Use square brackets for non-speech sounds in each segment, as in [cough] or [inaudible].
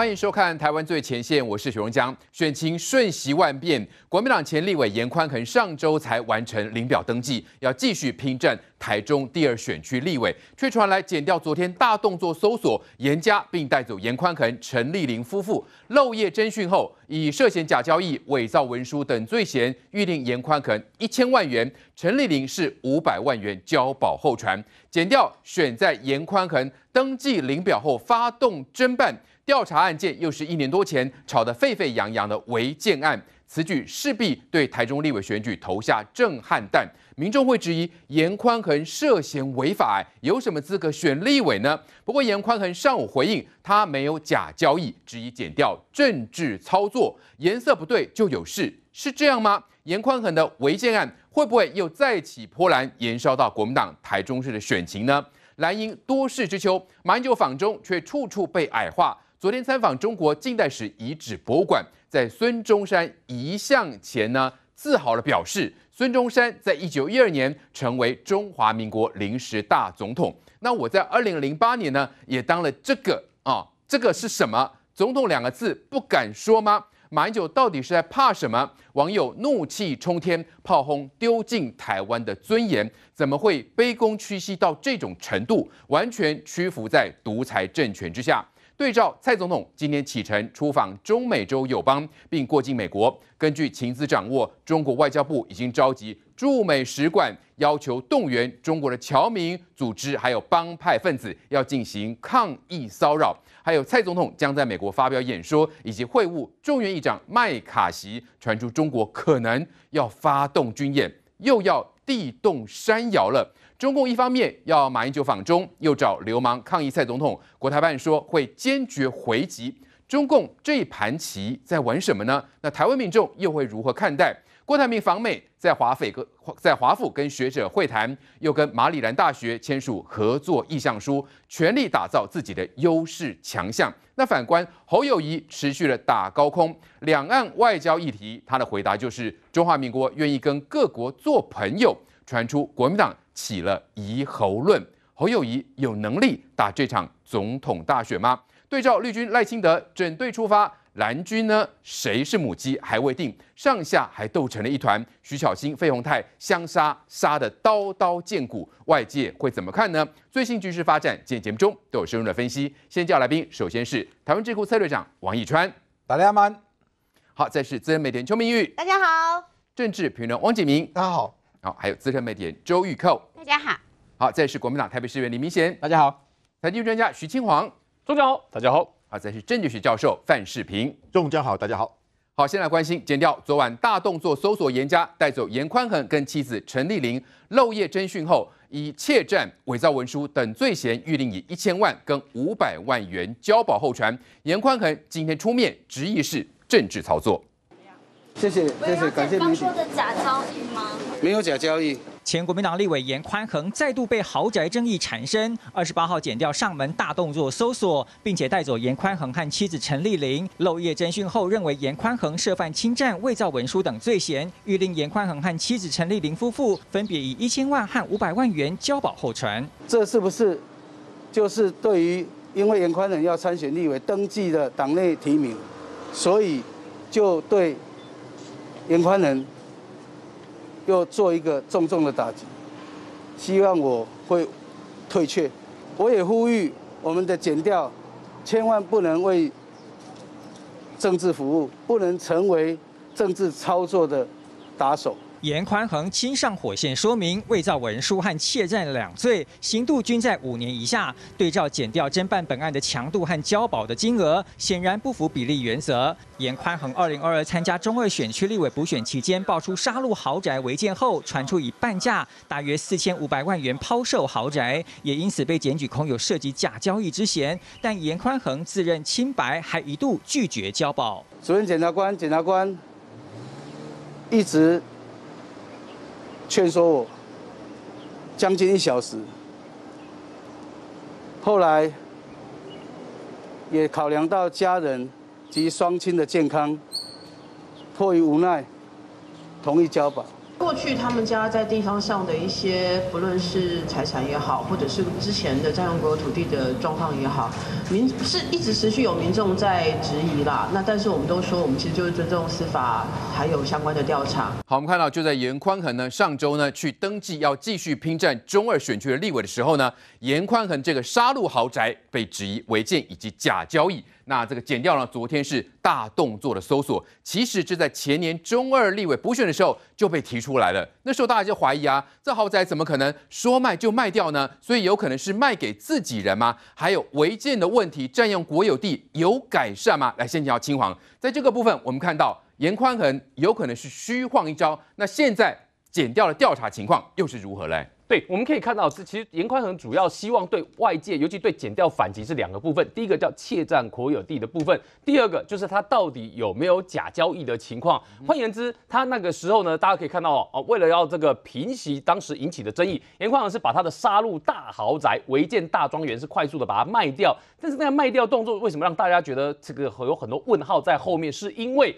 欢迎收看《台湾最前线》，我是许荣江。选情瞬息万变，国民党前立委严宽恒上周才完成领表登记，要继续拼战台中第二选区立委，却传来剪掉昨天大动作搜索严家，并带走严宽恒、陈丽玲夫妇。漏夜侦讯后，以涉嫌假交易、伪造文书等罪嫌，预定严宽恒一千万元，陈丽玲是五百万元交保候传。剪掉选在严宽恒登记领表后，发动侦办。调查案件又是一年多前吵得沸沸扬扬的违建案，此举势必对台中立委选举投下震撼弹，民众会质疑严宽恒涉嫌违法，有什么资格选立委呢？不过严宽恒上午回应，他没有假交易，质疑剪掉政治操作，颜色不对就有事，是这样吗？严宽恒的违建案会不会又再起波澜，延烧到国民党台中市的选情呢？蓝营多事之秋，马英九访中却处处被矮化。昨天参访中国近代史遗址博物馆，在孙中山遗像前呢，自豪地表示，孙中山在一九一二年成为中华民国临时大总统。那我在二零零八年呢，也当了这个啊，这个是什么？总统两个字不敢说吗？马英九到底是在怕什么？网友怒气冲天，炮轰丢尽台湾的尊严，怎么会卑躬屈膝到这种程度，完全屈服在独裁政权之下？对照蔡总统今天启程出访中美洲友邦，并过境美国。根据情资掌握，中国外交部已经召集驻美使馆，要求动员中国的侨民组织，还有帮派分子，要进行抗议骚扰。还有蔡总统将在美国发表演说以及会晤。众院议长麦卡锡传出，中国可能要发动军演，又要。地动山摇了，中共一方面要马英九访中，又找流氓抗议蔡总统，国台办说会坚决回击。中共这一盘棋在玩什么呢？那台湾民众又会如何看待郭台铭访美？在华府跟在华府跟学者会谈，又跟马里兰大学签署合作意向书，全力打造自己的优势强项。那反观侯友谊持续了打高空两岸外交议题，他的回答就是中华民国愿意跟各国做朋友。传出国民党起了疑侯论，侯友谊有能力打这场总统大选吗？对照绿军赖清德整队出发。蓝军呢？谁是母鸡还未定，上下还斗成了一团。徐小明、费鸿泰相杀，杀得刀刀见骨。外界会怎么看呢？最新局势发展，今天节目中都有深入的分析。先叫来宾，首先是台湾智库策略长王义川，大家好。好，再是资深媒体邱明玉，大家好。政治评论汪景明，大家好。好，还有资深媒体周玉蔻，大家好。好，再是国民党台北市议员李明贤，大家好。财经专家徐清煌，中午好，大家好。好，咱是政治学教授范世平。众家好，大家好。好，先来关心，剪掉昨晚大动作搜索严家，带走严宽恒跟妻子陈丽玲，漏夜侦讯后，以窃占、伪造文书等罪嫌，预定以一千万跟五百万元交保候传。严宽恒今天出面，执意是政治操作。谢谢，谢谢，感谢你。刚说的假交易吗？没有假交易。前国民党立委严宽恒再度被豪宅争议缠身，二十八号剪掉上门大动作搜索，并且带走严宽恒和妻子陈丽玲。漏夜侦讯后，认为严宽恒涉犯侵占、伪造文书等罪嫌，欲令严宽恒和妻子陈丽玲夫妇分别以一千万和五百万元交保候传。这是不是就是对于因为严宽恒要参选立委登记的党内提名，所以就对严宽恒？又做一个重重的打击，希望我会退却。我也呼吁我们的减掉，千万不能为政治服务，不能成为政治操作的打手。严宽恒亲上火线，说明伪造文书和窃占两罪刑度均在五年以下。对照减掉侦办本案的强度和交保的金额，显然不符比例原则。严宽恒二零二二参加中二选区立委补选期间，爆出杀戮豪宅违建后，传出以半价大约四千五百万元抛售豪宅，也因此被检举空有涉及假交易之嫌。但严宽恒自认清白，还一度拒绝交保。主任检察官，检察官一直。劝说我将近一小时，后来也考量到家人及双亲的健康，迫于无奈，同意交保。过去他们家在地方上的一些，不论是财产也好，或者是之前的占用国有土地的状况也好，民是一直持续有民众在质疑啦。那但是我们都说，我们其实就是尊重司法，还有相关的调查。好，我们看到就在严宽恒呢上周呢去登记要继续拼战中二选区的立委的时候呢，严宽恒这个杀戮豪宅被质疑违建以及假交易。那这个减掉了，昨天是大动作的搜索，其实这在前年中二立委补选的时候就被提出来了。那时候大家就怀疑啊，这豪宅怎么可能说卖就卖掉呢？所以有可能是卖给自己人吗？还有违建的问题，占用国有地有改善吗？来先讲到青黄，在这个部分我们看到严宽恒有可能是虚晃一招，那现在减掉了调查情况又是如何嘞？对，我们可以看到是，其实严宽恒主要希望对外界，尤其对减掉反击是两个部分，第一个叫怯战国有地的部分，第二个就是他到底有没有假交易的情况。换言之，他那个时候呢，大家可以看到哦，为了要这个平息当时引起的争议，严宽恒是把他的杀戮大豪宅违建大庄园是快速的把它卖掉，但是那个卖掉动作为什么让大家觉得这个有很多问号在后面？是因为。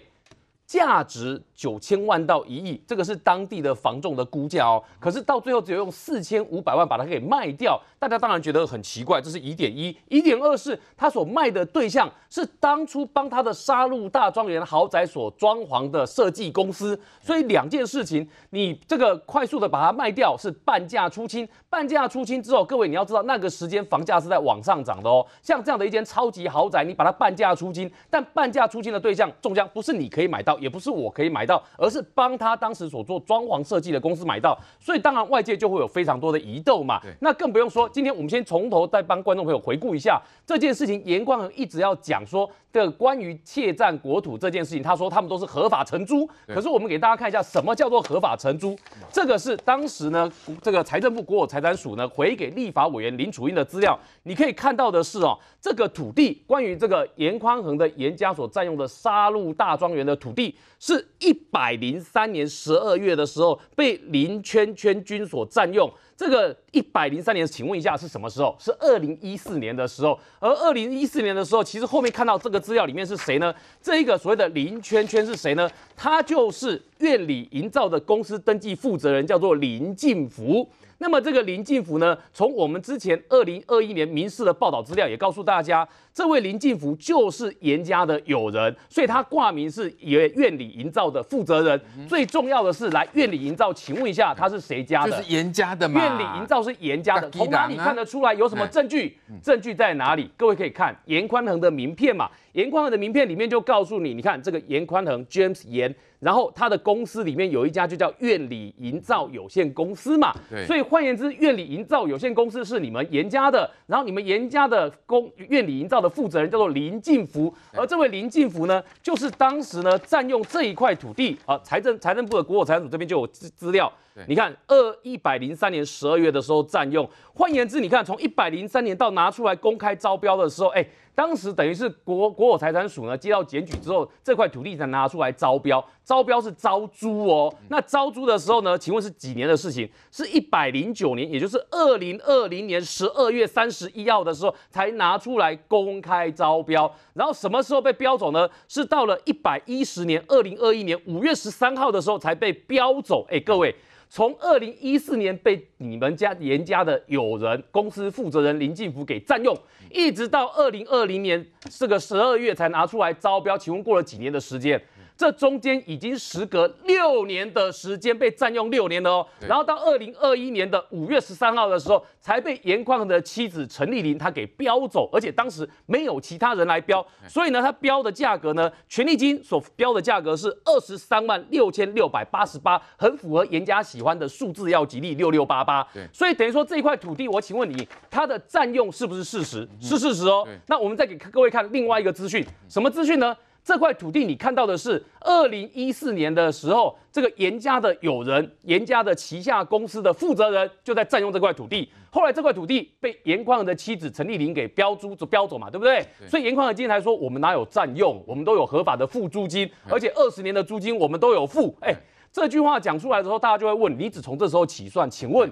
价值九千万到一亿，这个是当地的房仲的估价哦。可是到最后只有用四千五百万把它给卖掉，大家当然觉得很奇怪，这是疑点一。疑点二是他所卖的对象是当初帮他的杀戮大庄园豪宅所装潢的设计公司，所以两件事情，你这个快速的把它卖掉是半价出清。半价出清之后，各位你要知道那个时间房价是在往上涨的哦。像这样的一间超级豪宅，你把它半价出清，但半价出清的对象，中奖不是你可以买到。也不是我可以买到，而是帮他当时所做装潢设计的公司买到，所以当然外界就会有非常多的疑窦嘛。那更不用说，今天我们先从头再帮观众朋友回顾一下这件事情，严冠恒一直要讲说。的关于窃占国土这件事情，他说他们都是合法承租。可是我们给大家看一下什么叫做合法承租，这个是当时呢这个财政部国有财产署呢回给立法委员林楚英的资料。你可以看到的是哦，这个土地关于这个严宽恒的严家所占用的杀戮大庄园的土地，是一百零三年十二月的时候被林圈圈军所占用。这个一百零三年，请问一下是什么时候？是二零一四年的时候。而二零一四年的时候，其实后面看到这个资料里面是谁呢？这一个所谓的林圈圈是谁呢？他就是院里营造的公司登记负责人，叫做林进福。那么这个林进福呢？从我们之前二零二一年民事的报道资料也告诉大家，这位林进福就是严家的友人，所以他挂名是院里营造的负责人。最重要的是，来院里营造，请问一下他是谁家的？是严家的嘛？院里营造是严家的。从哪里看得出来有什么证据？证据在哪里？各位可以看严宽恒的名片嘛？严宽恒的名片里面就告诉你，你看这个严宽恒，James 严。然后他的公司里面有一家就叫院里营造有限公司嘛，所以换言之，院里营造有限公司是你们严家的。然后你们严家的公院里营造的负责人叫做林进福，而这位林进福呢，就是当时呢占用这一块土地啊，财政财政部的国有财主这边就有资资料。你看，二一百零三年十二月的时候占用，换言之，你看从一百零三年到拿出来公开招标的时候，哎，当时等于是国国有财产署呢接到检举之后，这块土地才拿出来招标，招标是招租哦。那招租的时候呢？请问是几年的事情？是一百零九年，也就是二零二零年十二月三十一号的时候才拿出来公开招标，然后什么时候被标走呢？是到了一百一十年，二零二一年五月十三号的时候才被标走。哎，各位。从二零一四年被你们家严家的友人、公司负责人林进福给占用，一直到二零二零年这个十二月才拿出来招标，请问过了几年的时间？这中间已经时隔六年的时间被占用六年了哦，然后到二零二一年的五月十三号的时候，才被盐矿的妻子陈丽玲她给标走，而且当时没有其他人来标，所以呢，她标的价格呢，权力金所标的价格是二十三万六千六百八十八，很符合严家喜欢的数字要吉利六六八八，所以等于说这一块土地，我请问你，它的占用是不是事实？是事实哦。那我们再给各位看另外一个资讯，什么资讯呢？这块土地，你看到的是二零一四年的时候，这个严家的友人，严家的旗下公司的负责人就在占用这块土地。后来这块土地被严矿的妻子陈丽玲给标租标走嘛，对不对？所以严矿今天才说我们哪有占用，我们都有合法的付租金，而且二十年的租金我们都有付。哎，这句话讲出来之后，大家就会问：你只从这时候起算？请问？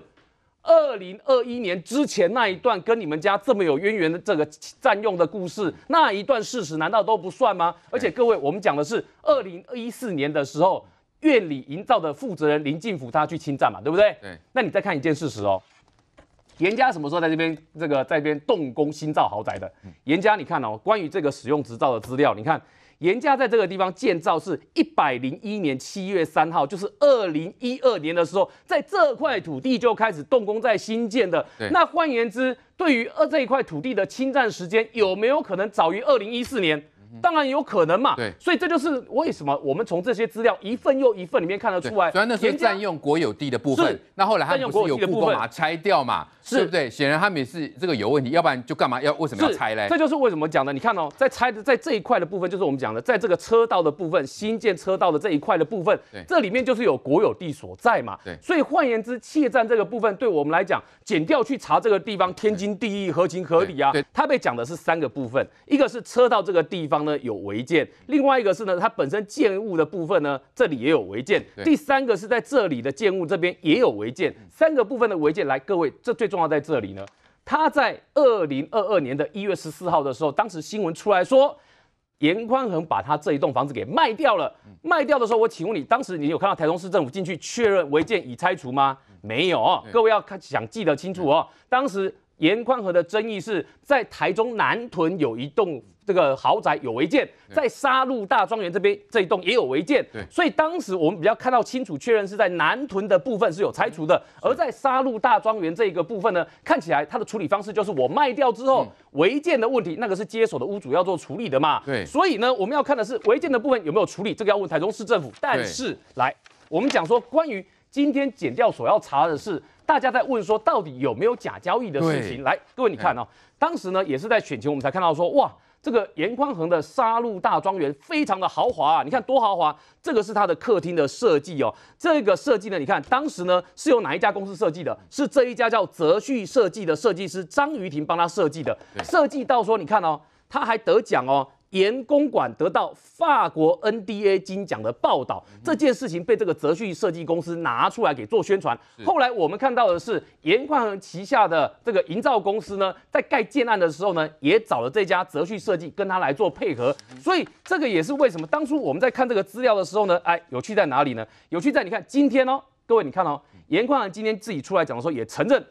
二零二一年之前那一段跟你们家这么有渊源的这个占用的故事，那一段事实难道都不算吗？而且各位，我们讲的是二零一四年的时候，院里营造的负责人林进福他去侵占嘛，对不对？对。那你再看一件事实哦，严家什么时候在这边这个在这边动工新造豪宅的？严家，你看哦，关于这个使用执照的资料，你看。原家在这个地方建造是一百零一年七月三号，就是二零一二年的时候，在这块土地就开始动工在新建的。那换言之，对于二这一块土地的侵占时间，有没有可能早于二零一四年？当然有可能嘛，对，所以这就是为什么我们从这些资料一份又一份里面看得出来，虽然那先占用国有地的部分，那后来他们不是有地的部分嘛，拆掉嘛，是不对？显然他们也是这个有问题，要不然就干嘛？要为什么要拆嘞？这就是为什么讲的，你看哦，在拆的在这一块的部分，就是我们讲的，在这个车道的部分，新建车道的这一块的部分，对，这里面就是有国有地所在嘛，对，所以换言之，窃占这个部分，对我们来讲，减掉去查这个地方，天经地义，合情合理啊。他被讲的是三个部分，一个是车道这个地方。呢有违建，另外一个是呢，它本身建物的部分呢，这里也有违建。第三个是在这里的建物这边也有违建，三个部分的违建。来，各位，这最重要在这里呢。他在二零二二年的一月十四号的时候，当时新闻出来说，严宽恒把他这一栋房子给卖掉了。卖掉的时候，我请问你，当时你有看到台中市政府进去确认违建已拆除吗？没有哦，各位要看想记得清楚哦。当时严宽恒的争议是在台中南屯有一栋。这个豪宅有违建，在沙鹿大庄园这边这一栋也有违建，所以当时我们比较看到清楚确认是在南屯的部分是有拆除的，而在沙鹿大庄园这个部分呢，看起来它的处理方式就是我卖掉之后违建的问题，那个是接手的屋主要做处理的嘛，对，所以呢，我们要看的是违建的部分有没有处理，这个要问台中市政府。但是来，我们讲说关于今天检掉所要查的是，大家在问说到底有没有假交易的事情。来，各位你看哦，当时呢也是在选情，我们才看到说哇。这个严宽恒的沙鹿大庄园非常的豪华啊，你看多豪华！这个是它的客厅的设计哦，这个设计呢，你看当时呢是由哪一家公司设计的？是这一家叫泽旭设计的设计师张瑜婷帮他设计的，设计到说你看哦，他还得奖哦。严公馆得到法国 N D A 金奖的报道，这件事情被这个泽旭设计公司拿出来给做宣传。后来我们看到的是严冠恒旗下的这个营造公司呢，在盖建案的时候呢，也找了这家泽旭设计跟他来做配合。所以这个也是为什么当初我们在看这个资料的时候呢，哎，有趣在哪里呢？有趣在你看今天哦，各位你看哦，严冠恒今天自己出来讲的时候也承认。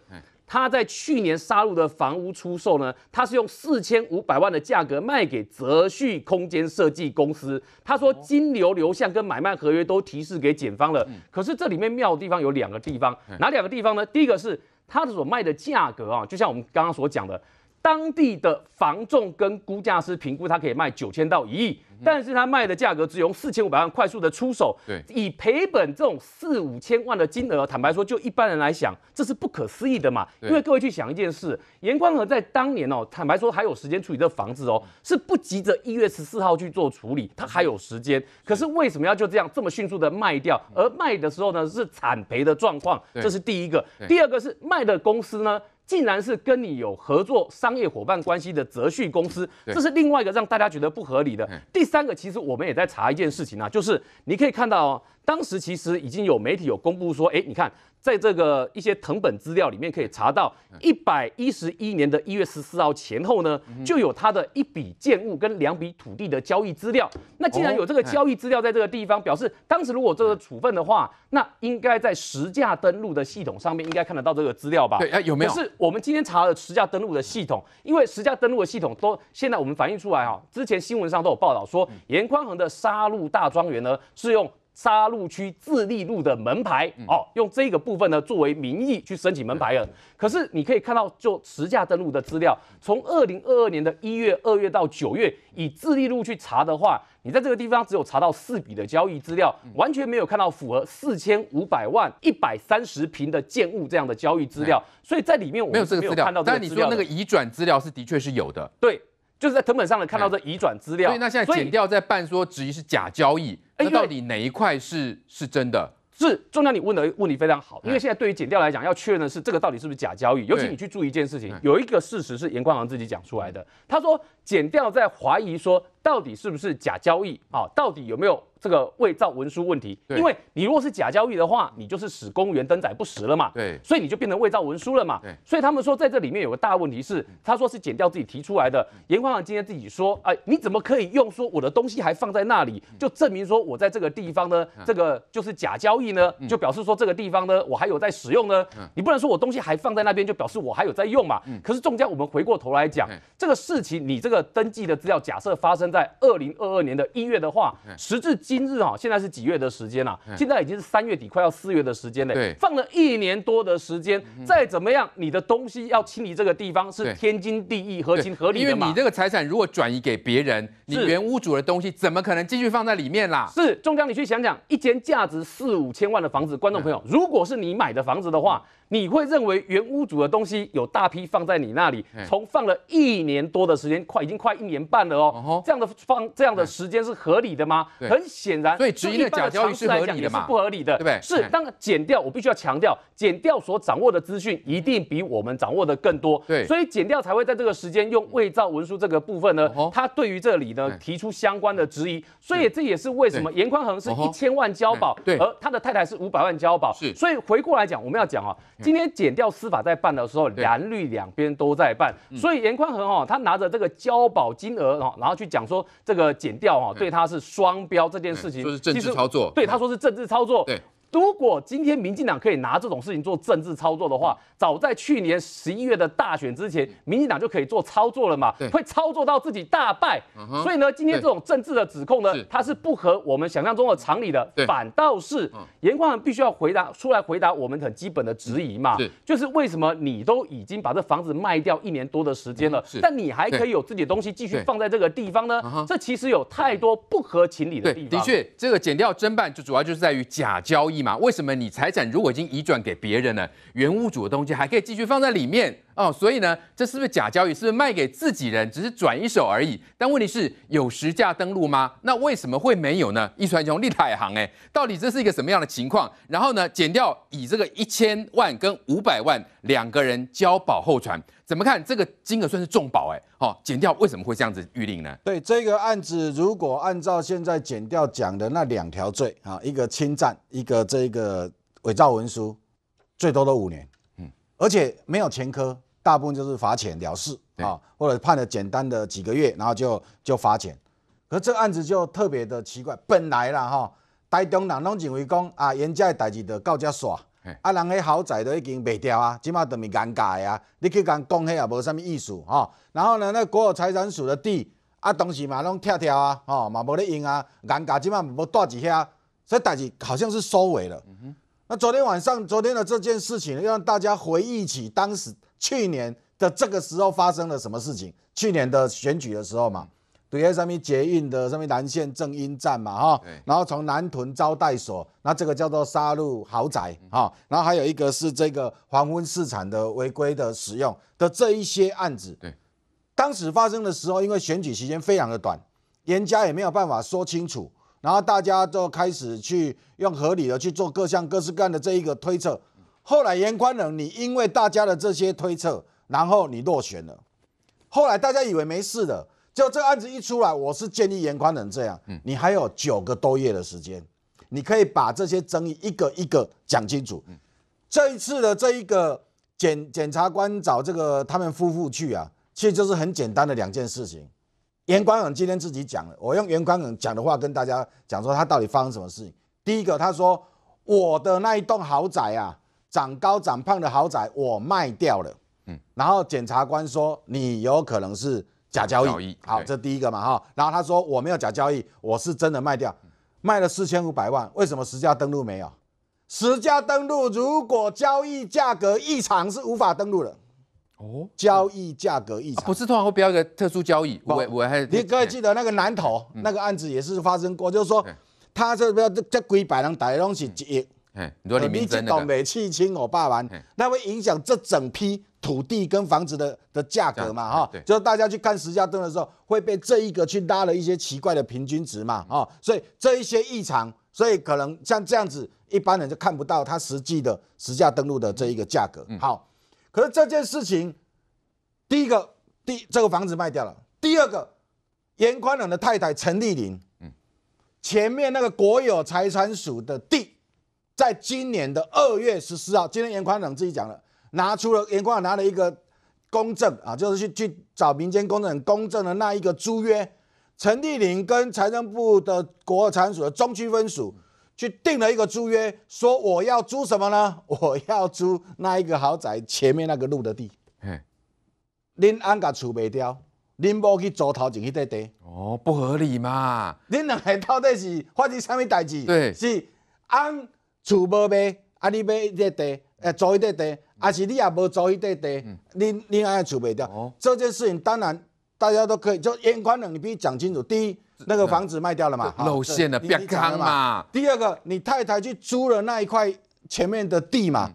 他在去年杀入的房屋出售呢，他是用四千五百万的价格卖给泽旭空间设计公司。他说金流流向跟买卖合约都提示给检方了，可是这里面妙的地方有两个地方，哪两个地方呢？第一个是他的所卖的价格啊，就像我们刚刚所讲的。当地的房仲跟估价师评估，他可以卖九千到一亿，但是他卖的价格只有四千五百万，快速的出手，对，以赔本这种四五千万的金额，坦白说，就一般人来讲，这是不可思议的嘛。因为各位去想一件事，严宽和在当年哦，坦白说还有时间处理这房子哦，是不急着一月十四号去做处理，他还有时间。可是为什么要就这样这么迅速的卖掉？而卖的时候呢，是惨赔的状况，这是第一个。第二个是卖的公司呢？竟然是跟你有合作商业伙伴关系的泽旭公司，这是另外一个让大家觉得不合理的。第三个，其实我们也在查一件事情啊，就是你可以看到，当时其实已经有媒体有公布说，哎，你看。在这个一些藤本资料里面可以查到，一百一十一年的一月十四号前后呢，就有他的一笔建物跟两笔土地的交易资料。那既然有这个交易资料在这个地方，表示当时如果这个处分的话，那应该在实价登录的系统上面应该看得到这个资料吧？对，哎，有没有？可是我们今天查了实价登录的系统，因为实价登录的系统都现在我们反映出来哈，之前新闻上都有报道说，严宽恒的杀戮大庄园呢是用。沙鹿区自立路的门牌哦，用这个部分呢作为名义去申请门牌的。可是你可以看到，就持价登录的资料，从二零二二年的一月、二月到九月，以自立路去查的话，你在这个地方只有查到四笔的交易资料，完全没有看到符合四千五百万一百三十平的建物这样的交易资料。所以在里面我没有看到，但你说那个移转资料是的确是有的，对。就是在藤本上能看到这移转资料，所以那现在减掉在办说质疑是假交易，那到底哪一块是是真的？是重要你问的问题非常好，因为现在对于减掉来讲，要确认的是这个到底是不是假交易。尤其你去注意一件事情，有一个事实是严光行自己讲出来的，他说减掉在怀疑说。到底是不是假交易？啊？到底有没有这个伪造文书问题？因为你如果是假交易的话，你就是使公务员登载不实了嘛。对，所以你就变成伪造文书了嘛。对，所以他们说在这里面有个大问题是，他说是剪掉自己提出来的。严焕煌今天自己说，哎，你怎么可以用说我的东西还放在那里，就证明说我在这个地方呢？这个就是假交易呢？就表示说这个地方呢，我还有在使用呢？你不能说我东西还放在那边，就表示我还有在用嘛？可是中间我们回过头来讲，这个事情你这个登记的资料假设发生。在二零二二年的一月的话，时至今日哈，现在是几月的时间啊？现在已经是三月底，快要四月的时间嘞。放了一年多的时间，再怎么样，你的东西要清理这个地方是天经地义、合情合理的嘛？因为你这个财产如果转移给别人，你原屋主的东西怎么可能继续放在里面啦？是，中江，你去想想，一间价值四五千万的房子，观众朋友，如果是你买的房子的话。你会认为原屋主的东西有大批放在你那里，从放了一年多的时间，快已经快一年半了哦。这样的放这样的时间是合理的吗？很显然，所以质疑的假交易是合理的不合理的，对不对？是，当减掉，我必须要强调，减掉所掌握的资讯一定比我们掌握的更多。对，所以减掉才会在这个时间用伪造文书这个部分呢。他对于这里呢提出相关的质疑，所以这也是为什么严宽恒是一千万交保，而他的太太是五百万交保。是，所以回过来讲，我们要讲啊。今天减掉司法在办的时候，蓝绿两边都在办，所以严宽恒哦，他拿着这个交保金额然后去讲说这个减掉哈，对他是双标这件事情，就是政治操作，对他说是政治操作，对。如果今天民进党可以拿这种事情做政治操作的话，早在去年十一月的大选之前，民进党就可以做操作了嘛？会操作到自己大败。所以呢，今天这种政治的指控呢，它是不合我们想象中的常理的。反倒是严宽宏必须要回答出来，回答我们很基本的质疑嘛。就是为什么你都已经把这房子卖掉一年多的时间了，但你还可以有自己的东西继续放在这个地方呢？这其实有太多不合情理的地方。的确，这个减掉侦办就主要就是在于假交易。为什么你财产如果已经移转给别人了，原屋主的东西还可以继续放在里面？哦，所以呢，这是不是假交易？是不是卖给自己人，只是转一手而已？但问题是，有实价登录吗？那为什么会没有呢？一船兄利太行，哎，到底这是一个什么样的情况？然后呢，减掉以这个一千万跟五百万两个人交保候传，怎么看这个金额算是重保？哎，好，减掉为什么会这样子预定呢？对这个案子，如果按照现在减掉讲的那两条罪啊，一个侵占，一个这个伪造文书，最多都五年，嗯，而且没有前科。大部分就是罚钱了事啊，或者判了简单的几个月，然后就就罚钱。可这个案子就特别的奇怪，本来啦哈，台中人拢认为讲啊，人家的代志就到这煞，啊，人迄豪宅都已经卖掉啊，即马都是尴尬呀。啊，你去跟讲迄也无什么意思哈。然后呢，那国有财产署的地啊，东西嘛拢拆掉啊，吼嘛无咧用啊，尴尬，即马无带子遐，所以代志好像是收尾了。那昨天晚上，昨天的这件事情让大家回忆起当时。去年的这个时候发生了什么事情？去年的选举的时候嘛，对上面捷运的上面南线正音站嘛，哈，然后从南屯招待所，那这个叫做杀入豪宅，哈，然后还有一个是这个黄昏市场的违规的使用的这一些案子，对，当时发生的时候，因为选举时间非常的短，严家也没有办法说清楚，然后大家都开始去用合理的去做各项各式各样的这一个推测。后来严宽仁，你因为大家的这些推测，然后你落选了。后来大家以为没事的，就这个案子一出来，我是建议严宽仁这样，你还有九个多月的时间，你可以把这些争议一个一个讲清楚。这一次的这一个检检察官找这个他们夫妇去啊，其实就是很简单的两件事情。严宽仁今天自己讲了，我用严宽仁讲的话跟大家讲说，他到底发生什么事情。第一个，他说我的那一栋豪宅啊。长高长胖的豪宅我卖掉了，嗯，然后检察官说你有可能是假交易，好，这第一个嘛哈，然后他说我没有假交易，我是真的卖掉，卖了四千五百万，为什么十家登录没有？十家登录如果交易价格异常是无法登录的，哦，交易价格异常不是通常会标一个特殊交易，我我还你各位记得那个南投那个案子也是发生过，就是说他这边这这规百人的东西集。你说你每见到煤气、青、油、八烷，那会影响这整批土地跟房子的的价格嘛？哈，就是大家去看实价登的时候，会被这一个去拉了一些奇怪的平均值嘛？哦，所以这一些异常，所以可能像这样子，一般人就看不到它实际的实价登录的这一个价格。好，可是这件事情，第一个，第这个房子卖掉了；第二个，严宽朗的太太陈丽玲，嗯，前面那个国有财产署的地。在今年的二月十四号，今天严宽长自己讲了，拿出了严宽拿了一个公证啊，就是去去找民间公证人公证的那一个租约。陈立林跟财政部的国产署的中区分署去定了一个租约，说我要租什么呢？[laughs] 我要租那一个豪宅前面那个路的地。嘿，恁安甲厝卖掉，恁无去租头前迄块地。哦，不合理嘛。恁两个到底是发生什么代志？对，是安。厝无卖，啊你买一块地，诶，租一块地，啊是你也无租一块地，你你安也取卖掉。这件事情当然大家都可以，就烟管人你必须讲清楚。第一，那个房子卖掉了嘛，露馅了，变康嘛。第二个，你太太去租了那一块前面的地嘛，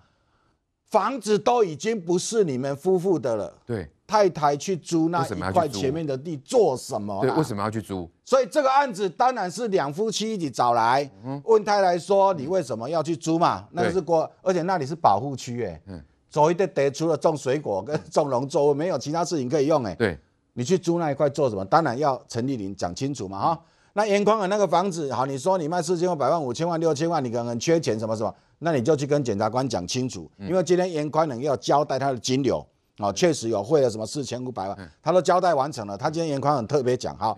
房子都已经不是你们夫妇的了。对。太太去租那一块前面的地做什么？对，为什么要去租？所以这个案子当然是两夫妻一起找来，问太太说你为什么要去租嘛？那是国，而且那里是保护区，哎，走一带得除了种水果跟种农作物，没有其他事情可以用，哎，对，你去租那一块做什么？当然要陈丽玲讲清楚嘛，哈，那严宽仁那个房子，好，你说你卖四千万、百万、五千万、六千万，你可能缺钱什么什么，那你就去跟检察官讲清楚，因为今天严宽仁要交代他的金流。哦，确实有汇了，什么四千五百万，他都交代完成了。他今天严宽很特别讲，哈，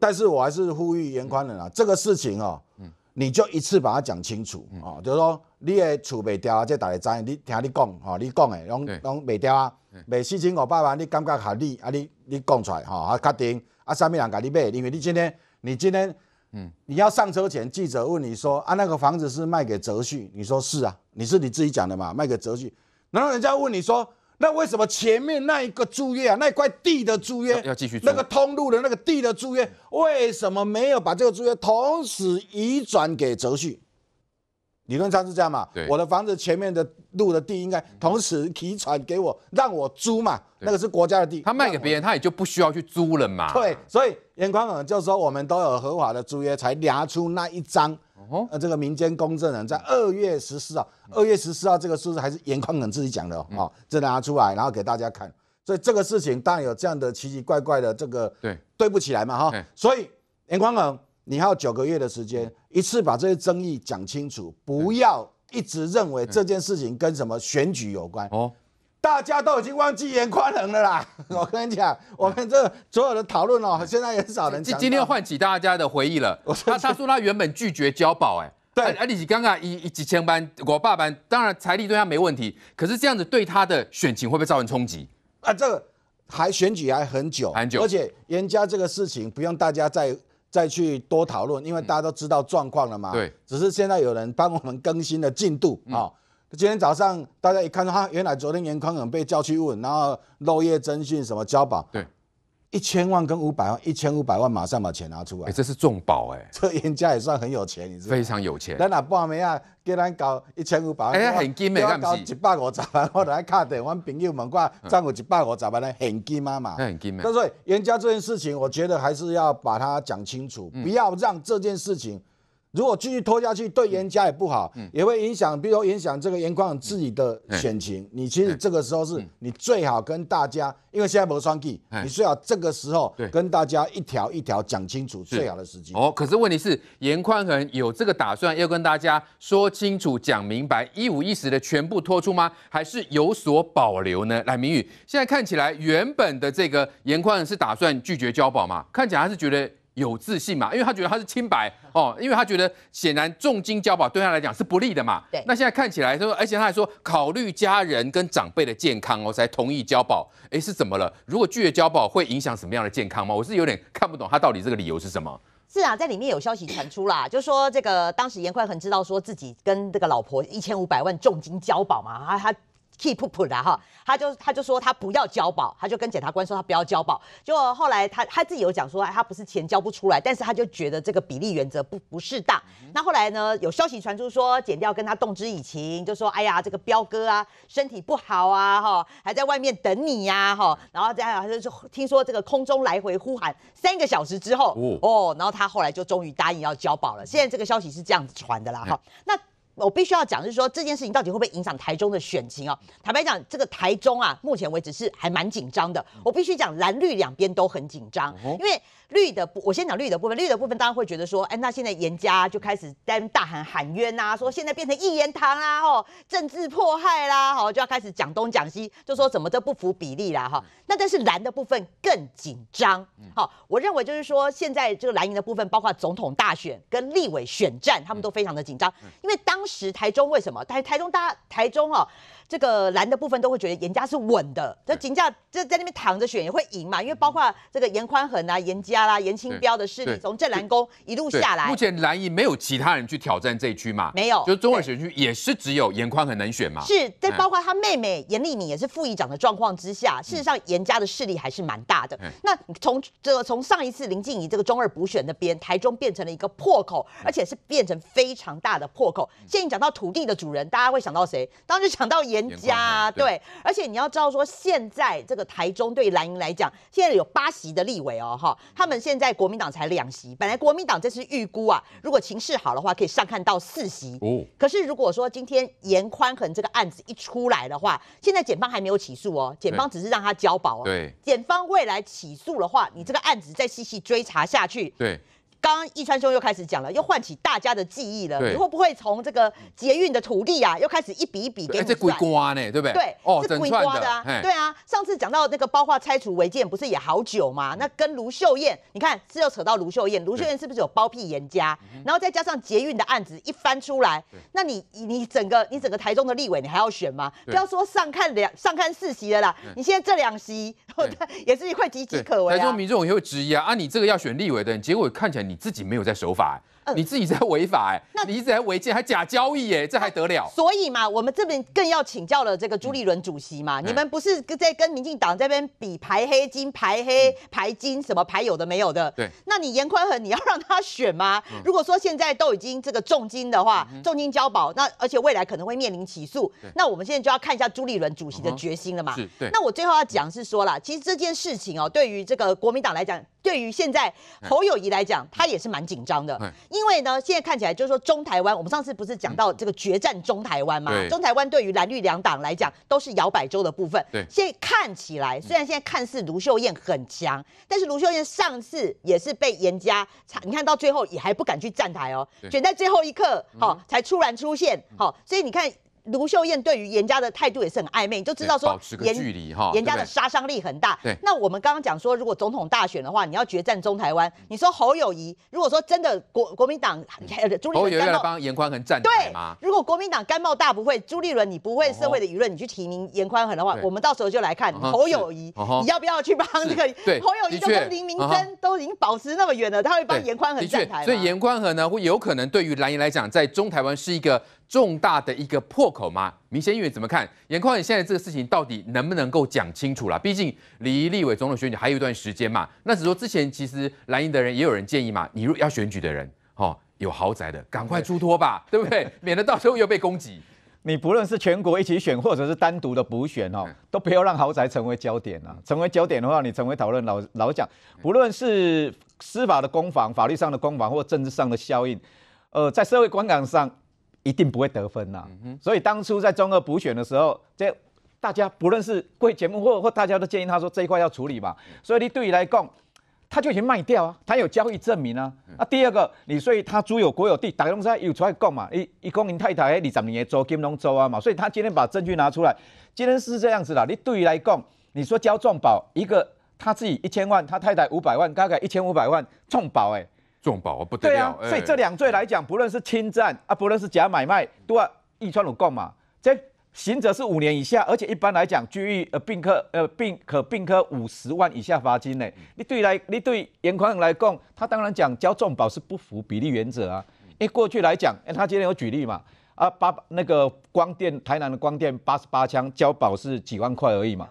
但是我还是呼吁严宽人啊，这个事情哦，你就一次把它讲清楚，哦，就是说，你的厝袂掉啊，这大家知，你听你讲，哦，你讲的拢拢袂掉啊，每四千五百万，你感觉合理啊？你你讲出来，哈，啊确定，啊，啥物人甲你卖？因为你今天，你今天，嗯，你要上车前，记者问你说，啊，那个房子是卖给泽旭，你说是啊，你是你自己讲的嘛，卖给泽旭，然后人家问你说。那为什么前面那一个租约啊，那块地的租约要继续？那个通路的那个地的租约，为什么没有把这个租约同时移转给泽序？理论上是这样嘛？我的房子前面的路的地应该同时提转给我，让我租嘛？那个是国家的地，他卖给别人，他也就不需要去租了嘛？对，所以严宽耿就说我们都有合法的租约，才拿出那一张。哦，呃，这个民间公证人在二月十四号，二月十四号这个数字还是严匡耿自己讲的哦，这拿出来，然后给大家看。所以这个事情当然有这样的奇奇怪怪的这个，对，对不起来嘛哈。所以严匡耿，你还有九个月的时间，一次把这些争议讲清楚，不要一直认为这件事情跟什么选举有关哦。大家都已经忘记严宽仁了啦！[laughs] 我跟你讲，我们这所有的讨论哦，现在很少人今今天唤起大家的回忆了。他他说他原本拒绝交保，哎，对。哎，你刚刚一几千班、我霸班，当然财力对他没问题，可是这样子对他的选情会不会造成冲击？啊，这个还选举还很久，很久。而且严家这个事情不用大家再再去多讨论，因为大家都知道状况了嘛。对。只是现在有人帮我们更新了进度啊。今天早上大家一看到他，原来昨天严康勇被叫去问，然后漏夜征讯什么交保，对，一千万跟五百万，一千五百万马上把钱拿出来，这是重宝哎，[laughs] 这严家也算很有钱，你知道？非常有钱，来哪半没啊？给人搞一千五百万，哎，很金美，搞几百五十万，我来卡点，我朋友们挂赚有几百五十万的很金嘛嘛，很金嘛。但是严家这件事情，我觉得还是要把它讲清楚，不要让这件事情。如果继续拖下去，对严家也不好，也会影响，比如影响这个严矿自己的选情。你其实这个时候是你最好跟大家，因为现在没有双计，你最好这个时候跟大家一条一条讲清楚，最好的时机。哦，可是问题是，严宽可有这个打算，要跟大家说清楚、讲明白，一五一十的全部拖出吗？还是有所保留呢？来，明宇，现在看起来，原本的这个严宽是打算拒绝交保嘛？看起来还是觉得。有自信嘛？因为他觉得他是清白哦，因为他觉得显然重金交保对他来讲是不利的嘛。对，那现在看起来，说，而且他还说考虑家人跟长辈的健康哦，才同意交保。哎，是怎么了？如果拒绝交保会影响什么样的健康吗？我是有点看不懂他到底这个理由是什么。是啊，在里面有消息传出啦，[laughs] 就说这个当时严宽恒知道说自己跟这个老婆一千五百万重金交保嘛，他他。keep u p 啦哈，他就他就说他不要交保，他就跟检察官说他不要交保。结果后来他他自己有讲说，他不是钱交不出来，但是他就觉得这个比例原则不不适当。那后来呢，有消息传出说，剪掉跟他动之以情，就说哎呀，这个彪哥啊，身体不好啊哈，还在外面等你呀哈，然后他就是听说这个空中来回呼喊三个小时之后，哦，然后他后来就终于答应要交保了。现在这个消息是这样子传的啦哈，那。我必须要讲，就是说这件事情到底会不会影响台中的选情哦？坦白讲，这个台中啊，目前为止是还蛮紧张的。我必须讲，蓝绿两边都很紧张，因为。绿的部，我先讲绿的部分。绿的部分当然会觉得说，哎，那现在严家就开始在大喊喊冤呐，说现在变成一言堂啦，哦，政治迫害啦，好就要开始讲东讲西，就说怎么都不符比例啦，哈。那但是蓝的部分更紧张，好，我认为就是说，现在这个蓝营的部分，包括总统大选跟立委选战，他们都非常的紧张，因为当时台中为什么？台台中大家台中哦，这个蓝的部分都会觉得严家是稳的，就金价就在那边躺着选也会赢嘛，因为包括这个严宽衡啊，严家。家啦，严清标的势力从镇南宫一路下来。目前蓝营没有其他人去挑战这一区嘛？没有，就中二选区也是只有严宽很能选嘛？是在包括他妹妹严丽敏也是副议长的状况之下，事实上严家的势力还是蛮大的。那从这个从上一次林静怡这个中二补选那边，台中变成了一个破口，而且是变成非常大的破口。现在讲到土地的主人，大家会想到谁？当时想到严家，对。而且你要知道说，现在这个台中对蓝营来讲，现在有八席的立委哦，哈，他。他们现在国民党才两席，本来国民党这次预估啊，如果情势好的话，可以上看到四席。哦，可是如果说今天严宽恒这个案子一出来的话，现在检方还没有起诉哦，检方只是让他交保哦。对，检方未来起诉的话，你这个案子再细细追查下去。对。刚刚易川兄又开始讲了，又唤起大家的记忆了。你会不会从这个捷运的土地啊，又开始一笔一笔给这鬼瓜呢？对不对？对，哦，真鬼瓜的，对啊。上次讲到那个包化拆除违建，不是也好久吗？那跟卢秀燕，你看，是要扯到卢秀燕。卢秀燕是不是有包庇严家？然后再加上捷运的案子一翻出来，那你你整个你整个台中的立委，你还要选吗？不要说上看两上看四席的啦，你现在这两席，[laughs] 也是一块岌岌可危。台中民众也会质疑啊，啊，你这个要选立委的，结果看起来你。自己没有在守法。你自己在违法哎，那你一直在违建，还假交易哎，这还得了？所以嘛，我们这边更要请教了这个朱立伦主席嘛，你们不是在跟民进党这边比排黑金、排黑、排金什么排有的没有的？对，那你严宽恒你要让他选吗？如果说现在都已经这个重金的话，重金交保，那而且未来可能会面临起诉，那我们现在就要看一下朱立伦主席的决心了嘛。是，对。那我最后要讲是说了，其实这件事情哦，对于这个国民党来讲，对于现在侯友谊来讲，他也是蛮紧张的。嗯。因为呢，现在看起来就是说中台湾，我们上次不是讲到这个决战中台湾嘛？中台湾对于蓝绿两党来讲都是摇摆州的部分。对，现在看起来，虽然现在看似卢秀燕很强，但是卢秀燕上次也是被严家，你看到最后也还不敢去站台哦，卷在最后一刻，好才突然出现，好，所以你看。卢秀燕对于严家的态度也是很暧昧，你就知道说保持个距离哈。严家的杀伤力很大。对。那我们刚刚讲说，如果总统大选的话，你要决战中台湾，你说侯友谊，如果说真的国国民党朱立伦干，帮严宽恒站台吗？对。如果国民党干冒大不会，朱立伦你不会社会的舆论，你去提名严宽恒的话，我们到时候就来看侯友谊，你要不要去帮这个？对。侯友谊就跟林明真都已经保持那么远了，他会帮严宽恒站台。所以严宽恒呢，会有可能对于蓝营来讲，在中台湾是一个。重大的一个破口吗？民选议员怎么看？眼眶你现在这个事情到底能不能够讲清楚了？毕竟立委、总统选举还有一段时间嘛。那只说之前其实蓝营的人也有人建议嘛，你要选举的人哦，有豪宅的赶快出脱吧，对不对？[laughs] 免得到时候又被攻击。你不论是全国一起选，或者是单独的补选哦，都不要让豪宅成为焦点了。成为焦点的话，你成为讨论老老讲，不论是司法的攻防、法律上的攻防，或政治上的效应，呃，在社会观感上。一定不会得分呐，所以当初在中二补选的时候，这大家不论是贵节目或或大家都建议他说这一块要处理嘛，所以你对于来讲，他就已经卖掉啊，他有交易证明啊，啊第二个你所以他租有国有地，打工仔有出来供嘛，一一公银太太二十年的租金融租啊嘛，所以他今天把证据拿出来，今天是这样子啦。你对于来讲，你说交重保一个他自己一千万，他太太五百万，大概一千五百万重保哎。重保不得了，对啊，所以这两罪来讲，不论是侵占啊，不论是假买卖，都要一川有供嘛。这刑责是五年以下，而且一般来讲，拘役呃并科呃并可并科五十万以下罚金呢。你对来你对严宽来供，他当然讲交重保是不符比例原则啊。因为过去来讲，哎，他今天有举例嘛，啊八那个光电台南的光电八十八枪交保是几万块而已嘛。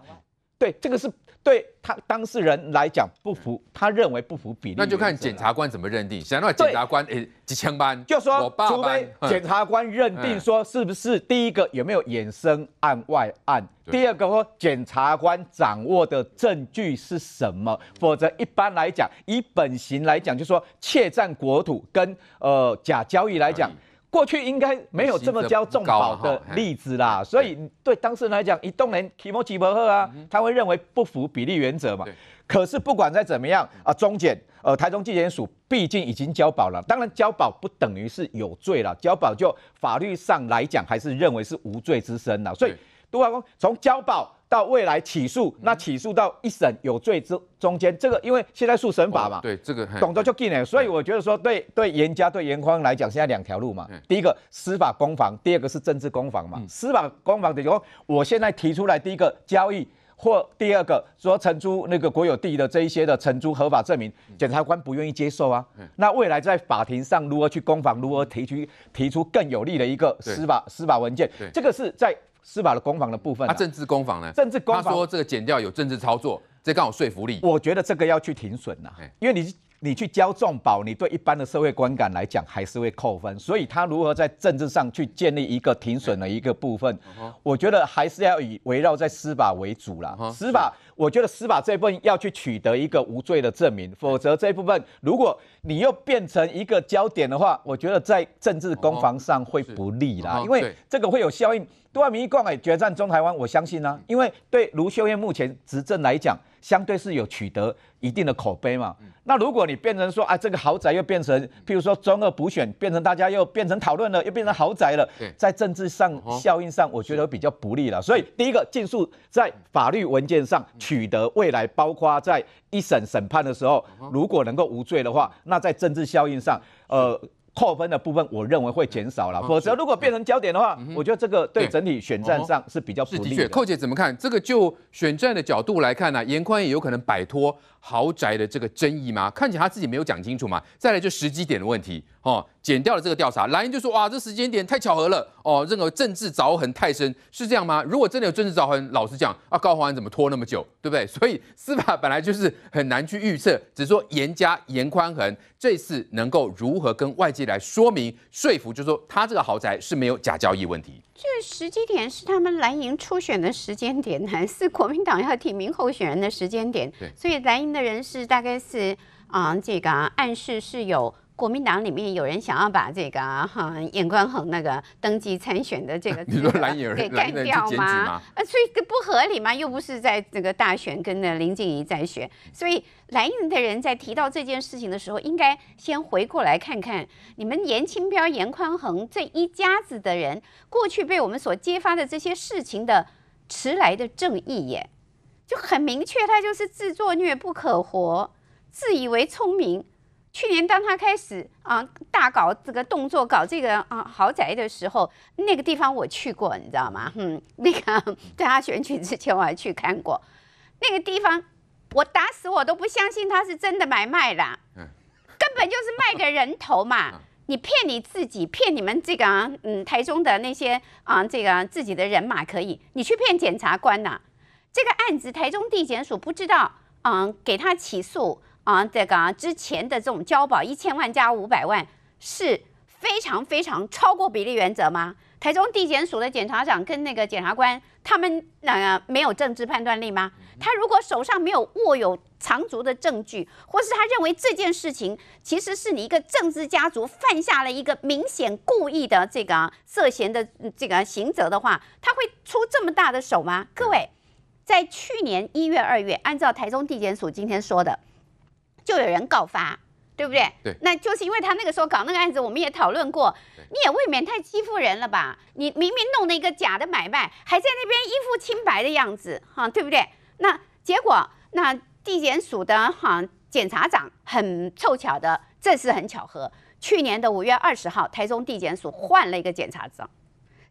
对，这个是。对他当事人来讲不服，他认为不服比例，那就看检察官怎么认定。想到检察官诶，几千班，就说除非检察官认定说是不是第一个有没有衍生案外案，第二个说检察官掌握的证据是什么，否则一般来讲以本刑来讲，就说窃占国土跟呃假交易来讲。过去应该没有这么交重保的例子啦，所以对当事人来讲，一动人七摩七百赫啊，他会认为不符比例原则嘛。可是不管再怎么样啊，中检呃台中纪检署毕竟已经交保了，当然交保不等于是有罪了，交保就法律上来讲还是认为是无罪之身了。所以杜万公从交保。到未来起诉，那起诉到一审有罪之中间，这个因为现在诉审法嘛，对这个懂得就进啊。所以我觉得说，对对严家对严宽来讲，现在两条路嘛，第一个司法攻防，第二个是政治攻防嘛。司法攻防的，有我现在提出来，第一个交易或第二个说承租那个国有地的这一些的承租合法证明，检察官不愿意接受啊。那未来在法庭上如何去攻防，如何提出提出更有利的一个司法司法文件，这个是在。司法的攻防的部分，那政治攻防呢？政治攻防，他说这个减掉有政治操作，这刚好说服力。我觉得这个要去停损了，因为你你去交重保，你对一般的社会观感来讲还是会扣分，所以他如何在政治上去建立一个停损的一个部分，我觉得还是要以围绕在司法为主啦。司法。我觉得司法这一部分要去取得一个无罪的证明，否则这一部分如果你又变成一个焦点的话，我觉得在政治攻防上会不利啦。因为这个会有效应，多外民意共哎，决战中台湾，我相信呢，因为对卢秀燕目前执政来讲，相对是有取得一定的口碑嘛。那如果你变成说，啊，这个豪宅又变成，譬如说中二补选变成大家又变成讨论了，又变成豪宅了，在政治上效应上，我觉得比较不利了。所以第一个，尽速在法律文件上。取得未来，包括在一审审判的时候，如果能够无罪的话，那在政治效应上，呃，扣分的部分，我认为会减少了。否则，如果变成焦点的话，我觉得这个对整体选战上是比较不利。寇姐怎么看？这个就选战的角度来看呢，严宽也有可能摆脱豪宅的这个争议吗？看起来他自己没有讲清楚嘛。再来就时机点的问题。哦，剪掉了这个调查，蓝营就说哇，这时间点太巧合了。哦，任何政治凿痕太深，是这样吗？如果真的有政治凿痕，老实讲啊，高鸿安怎么拖那么久，对不对？[laughs] 所以司法本来就是很难去预测，只说严加严宽衡这次能够如何跟外界来说明说服，就说他这个豪宅是没有假交易问题。这时机点是他们蓝营初选的时间点，还是国民党要提名候选人的时间点？对，所以蓝营的人士大概是啊，这个暗示是有。国民党里面有人想要把这个 [laughs] 哈严宽恒那个登记参选的这个 [laughs] 你说蓝营给干掉吗？啊，所以不不合理吗？又不是在那个大选跟那林静怡在选，所以蓝营的人在提到这件事情的时候，应该先回过来看看你们严清标、严宽恒这一家子的人，过去被我们所揭发的这些事情的迟来的正义耶，就很明确，他就是自作孽不可活，自以为聪明。去年当他开始啊大搞这个动作，搞这个啊豪宅的时候，那个地方我去过，你知道吗？[laughs] 嗯，那个在他选举之前我还去看过，那个地方我打死我都不相信他是真的买卖啦，嗯，根本就是卖个人头嘛，[laughs] 你骗你自己，骗你们这个嗯台中的那些啊这个自己的人马可以，你去骗检察官呐，这个案子台中地检署不知道嗯给他起诉。啊，这个之前的这种交保一千万加五百万，是非常非常超过比例原则吗？台中地检署的检察长跟那个检察官，他们那没有政治判断力吗？他如果手上没有握有长足的证据，或是他认为这件事情其实是你一个政治家族犯下了一个明显故意的这个涉嫌的这个刑责的话，他会出这么大的手吗？各位，在去年一月、二月，按照台中地检署今天说的。就有人告发，对不对？对，那就是因为他那个时候搞那个案子，我们也讨论过，你也未免太欺负人了吧？你明明弄了一个假的买卖，还在那边一副清白的样子，哈，对不对？那结果，那地检署的哈检察长很凑巧的，这是很巧合。去年的五月二十号，台中地检署换了一个检察长，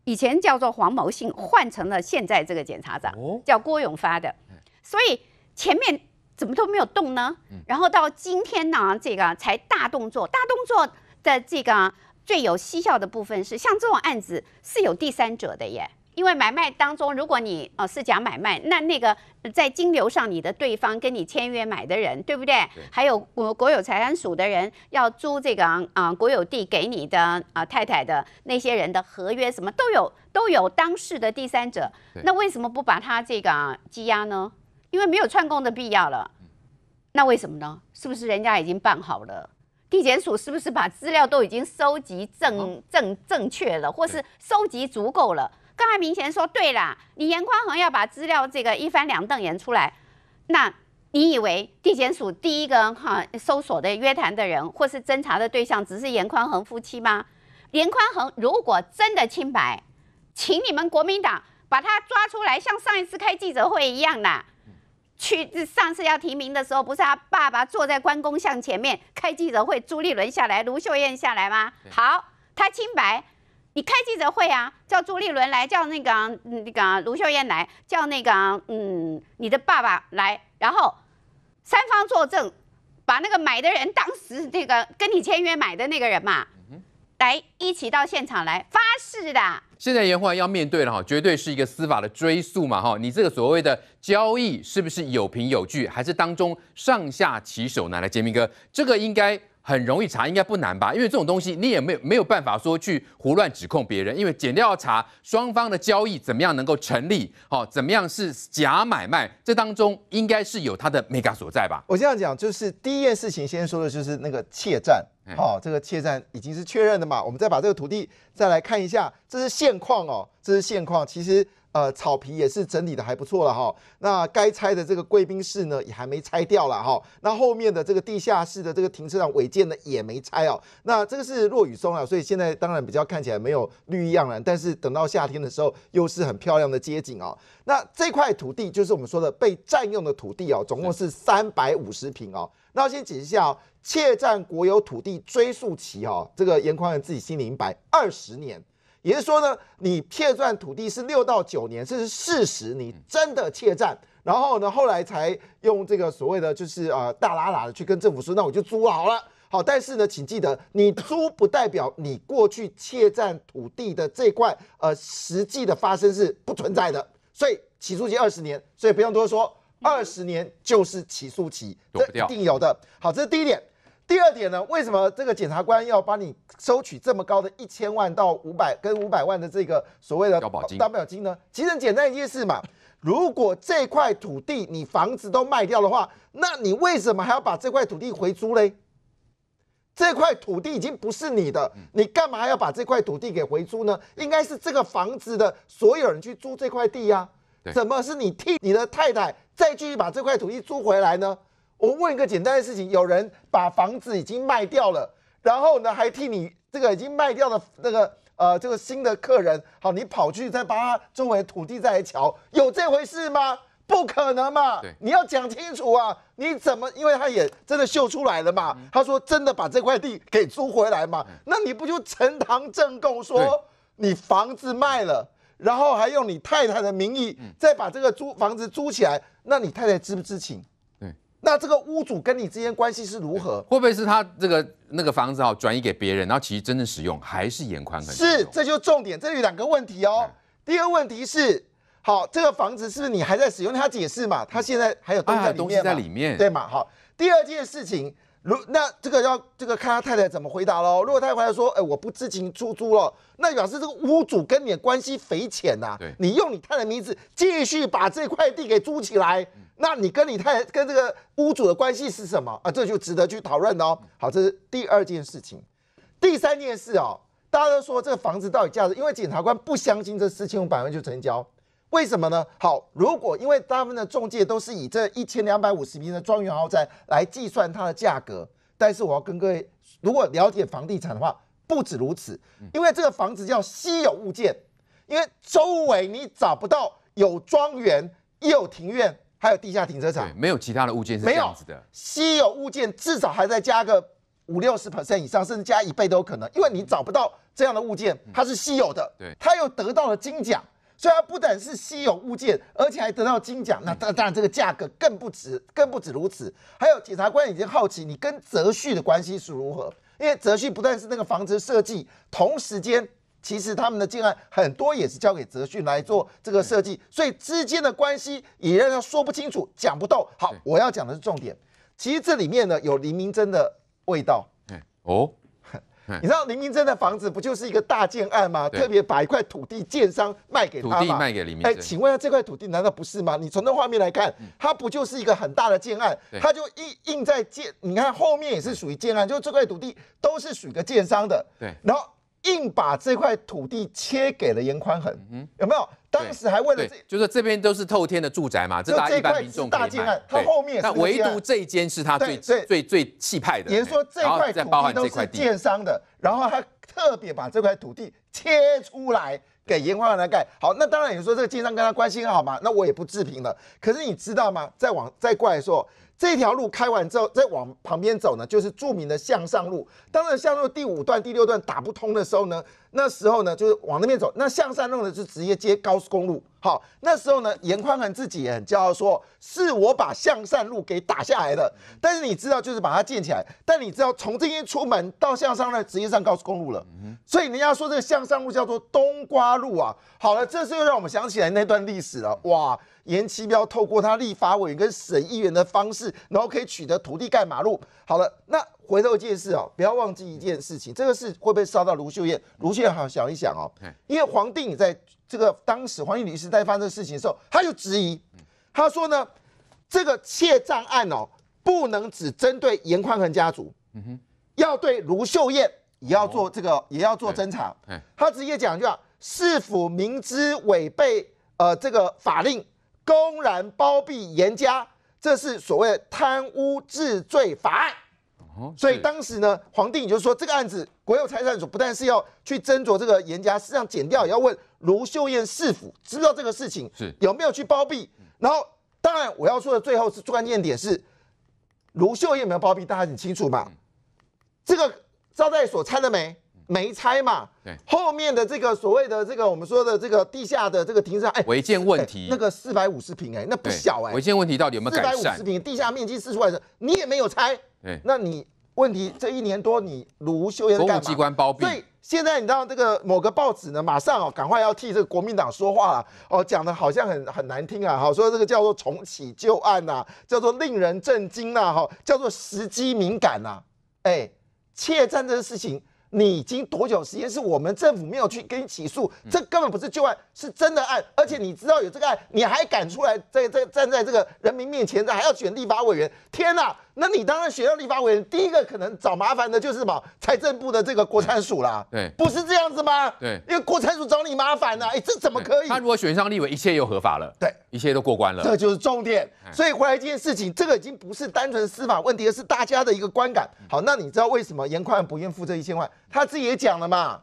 以前叫做黄某信，换成了现在这个检察长，叫郭永发的。所以前面。怎么都没有动呢？然后到今天呢，这个才大动作。大动作的这个最有嬉笑的部分是，像这种案子是有第三者的耶，因为买卖当中，如果你哦是假买卖，那那个在金流上，你的对方跟你签约买的人，对不对？还有国国有财产署的人要租这个啊国有地给你的啊太太的那些人的合约，什么都有，都有当事的第三者。那为什么不把他这个羁押呢？因为没有串供的必要了，那为什么呢？是不是人家已经办好了？地检署是不是把资料都已经收集正正正确了，或是收集足够了？刚才明前说对啦，你严宽恒要把资料这个一翻两瞪眼出来，那你以为地检署第一个哈搜索的约谈的人或是侦查的对象只是严宽恒夫妻吗？严宽恒如果真的清白，请你们国民党把他抓出来，像上一次开记者会一样啦。去上次要提名的时候，不是他爸爸坐在关公像前面开记者会，朱立伦下来，卢秀燕下来吗？好，他清白，你开记者会啊，叫朱立伦来，叫那个那个卢秀燕来，叫那个嗯，你的爸爸来，然后三方作证，把那个买的人当时那个跟你签约买的那个人嘛。来，一起到现场来发誓的。现在严焕要面对了哈，绝对是一个司法的追诉嘛哈。你这个所谓的交易，是不是有凭有据，还是当中上下其手呢？来，杰明哥，这个应该。很容易查，应该不难吧？因为这种东西你也没有没有办法说去胡乱指控别人，因为减掉要查双方的交易怎么样能够成立，好，怎么样是假买卖，这当中应该是有它的 mega 所在吧？我这样讲就是第一件事情，先说的就是那个窃占，哦，这个窃占已经是确认的嘛，我们再把这个土地再来看一下，这是现况哦，这是现况，其实。呃，草皮也是整理的还不错了哈。那该拆的这个贵宾室呢，也还没拆掉了哈。那后面的这个地下室的这个停车场违建呢，也没拆哦。那这个是落雨松啊，所以现在当然比较看起来没有绿意盎然，但是等到夏天的时候，又是很漂亮的街景哦。那这块土地就是我们说的被占用的土地哦，总共是三百五十平哦。那先解释一下哦，窃占国有土地追溯期哦，这个严宽仁自己心里明白，二十年。也是说呢，你窃占土地是六到九年，这是事实，你真的窃占。然后呢，后来才用这个所谓的就是呃大喇喇的去跟政府说，那我就租好了。好，但是呢，请记得，你租不代表你过去窃占土地的这块呃实际的发生是不存在的。所以起诉期二十年，所以不用多说，二十年就是起诉期，这一定有的。好，这是第一点。第二点呢，为什么这个检察官要把你收取这么高的一千万到五百跟五百万的这个所谓的担保金呢？其实很简单一件事嘛。如果这块土地你房子都卖掉的话，那你为什么还要把这块土地回租嘞？这块土地已经不是你的，你干嘛要把这块土地给回租呢？应该是这个房子的所有人去租这块地呀。怎么是你替你的太太再继续把这块土地租回来呢？我问一个简单的事情：有人把房子已经卖掉了，然后呢，还替你这个已经卖掉的那个呃，这个新的客人，好，你跑去再把他周围土地再来瞧，有这回事吗？不可能嘛！你要讲清楚啊！你怎么？因为他也真的秀出来了嘛，他说真的把这块地给租回来嘛，那你不就呈堂证供说你房子卖了，然后还用你太太的名义再把这个租房子租起来，那你太太知不知情？那这个屋主跟你之间关系是如何？会不会是他这个那个房子哦转移给别人，然后其实真正使用还是严宽？是，这就是重点，这里两个问题哦。第二个问题是，好，这个房子是不是你还在使用？他解释嘛，他现在还有东西在里面，对嘛？好，第二件事情。如那这个要这个看他太太怎么回答喽。如果太太说：“哎，我不知情出租了”，那表示这个屋主跟你关系匪浅呐。对，你用你太太名字继续把这块地给租起来，那你跟你太太跟这个屋主的关系是什么啊？这就值得去讨论喽。好，这是第二件事情，第三件事啊，大家都说这个房子到底价值，因为检察官不相信这四千五百万就成交。为什么呢？好，如果因为大部分的中介都是以这一千两百五十平的庄园豪宅来计算它的价格，但是我要跟各位，如果了解房地产的话，不止如此，因为这个房子叫稀有物件，因为周围你找不到有庄园、有庭院、还有地下停车场，没有其他的物件是这样子的。稀有物件至少还在加个五六十 percent 以上，甚至加一倍都有可能，因为你找不到这样的物件，它是稀有的，对，它又得到了金奖。所以它不但是稀有物件，而且还得到金奖。那当然，这个价格更不止，更不止如此。还有检察官已经好奇你跟泽旭的关系是如何，因为泽旭不但是那个房子设计，同时间其实他们的建案很多也是交给泽旭来做这个设计，所以之间的关系也让他说不清楚，讲不透。好，我要讲的是重点。其实这里面呢有黎明真的味道。嗯，哦。你知道林明真的房子不就是一个大建案吗？特别把一块土地建商卖给他嘛。土地卖给林明。哎，请问下这块土地难道不是吗？你从那画面来看，它不就是一个很大的建案？它就印印在建，你看后面也是属于建案，就是这块土地都是属于建商的。对，然后。硬把这块土地切给了严宽衡，有没有？当时还为了就是这边都是透天的住宅嘛，这大一般民众可以他后面那唯独这一间是他最最最气派的。也是说这块土地都是建商的，然后他特别把这块土地切出来给严宽衡来盖。好，那当然你说这个建商跟他关系很好嘛，那我也不置评了。可是你知道吗？再往再过来说。这条路开完之后，再往旁边走呢，就是著名的向上路。当然，向上路第五段、第六段打不通的时候呢。那时候呢，就是往那边走。那向山路呢，就直接接高速公路。好，那时候呢，严宽仁自己也很骄傲，说是我把向善路给打下来的。但是你知道，就是把它建起来。但你知道，从这边出门到向山路，直接上高速公路了。所以人家说这个向山路叫做冬瓜路啊。好了，这次又让我们想起来那段历史了。哇，严其彪透过他立法委员跟省议员的方式，然后可以取得土地盖马路。好了，那。回头件事哦，不要忘记一件事情，这个事会不会烧到卢秀燕？卢秀燕好想一想哦，因为黄定宇在这个当时黄定宇师在发生事情的时候，他就质疑，他说呢，这个窃账案哦，不能只针对严宽恒家族，嗯哼，要对卢秀燕也要做这个，也要做侦查。他直接讲一句话：是否明知违背呃这个法令，公然包庇严家？这是所谓贪污治罪法案。所以当时呢，皇帝你就说这个案子，国有财产所不但是要去斟酌这个严家，实际上减掉也要问卢秀燕是否知道这个事情是有没有去包庇。然后，当然我要说的最后是关键点是卢秀燕有没有包庇，大家很清楚嘛。这个招待所拆了没？没拆嘛。对。后面的这个所谓的这个我们说的这个地下的这个停车场，哎，违建问题。那个四百五十平，哎，那不小哎。违建问题到底有没有改善？四百五十平地下面积四十万的，你也没有拆。那你问题这一年多，你卢修炎干嘛？机关包庇。对，现在你知道这个某个报纸呢，马上哦，赶快要替这个国民党说话了哦，讲的好像很很难听啊，哈，说这个叫做重启旧案呐，叫做令人震惊呐，哈，叫做时机敏感呐，哎，窃战这个事情。你已经多久时间是我们政府没有去给你起诉？这根本不是旧案，是真的案。而且你知道有这个案，你还敢出来在在站在这个人民面前，这还要选立法委员？天哪！那你当然选到立法委员，第一个可能找麻烦的就是什么财政部的这个国参署啦。对，不是这样子吗？对，因为国参署找你麻烦呢。哎，这怎么可以？他如果选上立委，一切又合法了？对，一切都过关了。这就是重点。所以回来这件事情，这个已经不是单纯司法问题，而是大家的一个观感。好，那你知道为什么严宽不愿付这一千万？他自己也讲了嘛，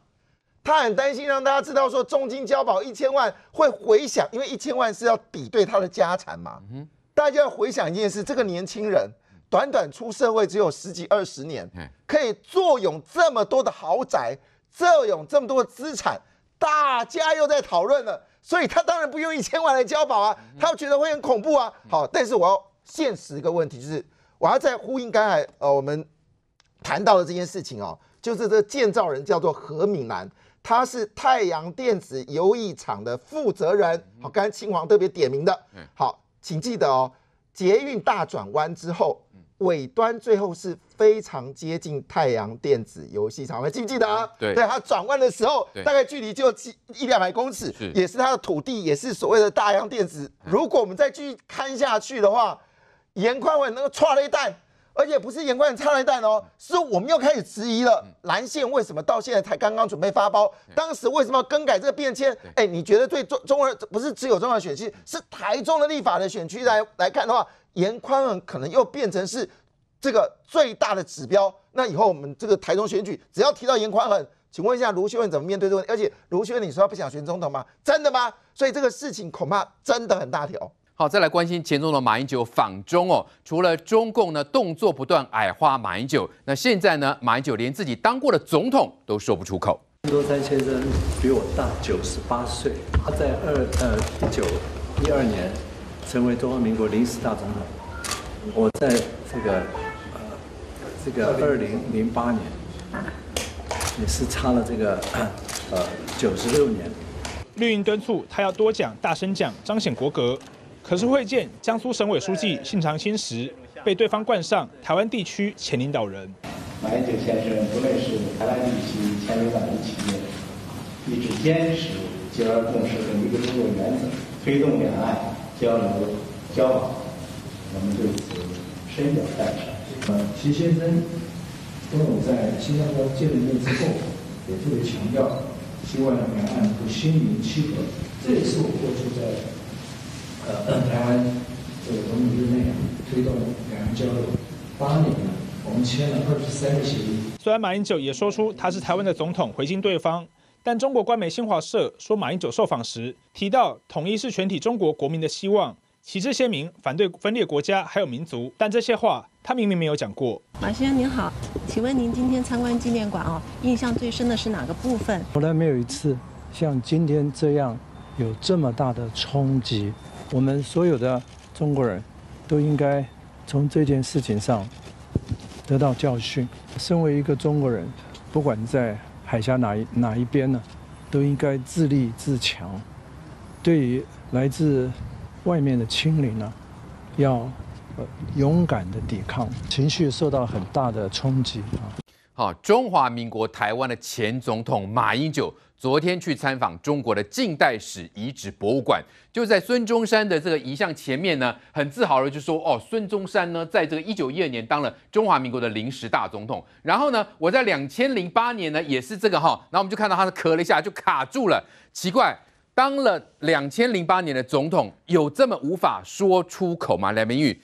他很担心让大家知道说，中金交保一千万会回想，因为一千万是要比对他的家产嘛。嗯，大家要回想一件事，这个年轻人短短出社会只有十几二十年，可以坐拥这么多的豪宅，坐拥这么多的资产，大家又在讨论了，所以他当然不用一千万来交保啊，他觉得会很恐怖啊。好，但是我要现实一个问题，就是我要再呼应刚才呃我们谈到的这件事情哦。就是这建造人叫做何敏南，他是太阳电子游艺厂的负责人。好，刚才青黄特别点名的，好，请记得哦。捷运大转弯之后，尾端最后是非常接近太阳电子游戏场，还记不记得啊？对，对他转弯的时候，大概距离就一两百公尺，也是他的土地，也是所谓的大洋电子。如果我们再继续看下去的话，严宽伟那个踹了一弹。而且不是严宽很差了一代哦，是我们又开始质疑了。蓝线为什么到现在才刚刚准备发包？当时为什么要更改这个变迁？哎，你觉得对中，中二不是只有中二选区，是台中的立法的选区来来看的话，严宽恒可能又变成是这个最大的指标。那以后我们这个台中选举，只要提到严宽恒，请问一下卢秀燕怎么面对这个？问题？而且卢秀燕你说他不想选总统吗？真的吗？所以这个事情恐怕真的很大条。好，再来关心前总统马英九访中哦。除了中共呢动作不断矮化马英九，那现在呢，马英九连自己当过的总统都说不出口。孙中山先生比我大九十八岁，他在二呃一九一二年成为中华民国临时大总统。我在这个呃这个二零零八年也是差了这个呃九十六年。绿营敦促他要多讲、大声讲，彰显国格。可是会见江苏省委书记信长星时，被对方冠上“台湾地区前领导人”。马英九先生不论是台湾地区前领导人，企业，一直坚持“九二共识”和一个中国原则，推动两岸交流交往，我们对此深表赞赏。呃，习先生跟我在新加坡见了面之后，也特别强调，希望两岸心连气合。这也是我过去在。台湾这个总统日内推动两岸交流八年了，我们签了二十三个协议。虽然马英九也说出他是台湾的总统，回敬对方，但中国官媒新华社说，马英九受访时提到统一是全体中国国民的希望，旗帜鲜明反对分裂国家还有民族。但这些话他明明没有讲过。马先生您好，请问您今天参观纪念馆哦，印象最深的是哪个部分？从来没有一次像今天这样有这么大的冲击。我们所有的中国人，都应该从这件事情上得到教训。身为一个中国人，不管在海峡哪一哪一边呢，都应该自立自强。对于来自外面的侵略呢，要勇敢的抵抗。情绪受到很大的冲击啊！好，中华民国台湾的前总统马英九。昨天去参访中国的近代史遗址博物馆，就在孙中山的这个遗像前面呢，很自豪的就说：“哦，孙中山呢，在这个一九一二年当了中华民国的临时大总统。”然后呢，我在两千零八年呢，也是这个哈，然后我们就看到他咳了一下就卡住了，奇怪，当了两千零八年的总统，有这么无法说出口吗？梁明玉，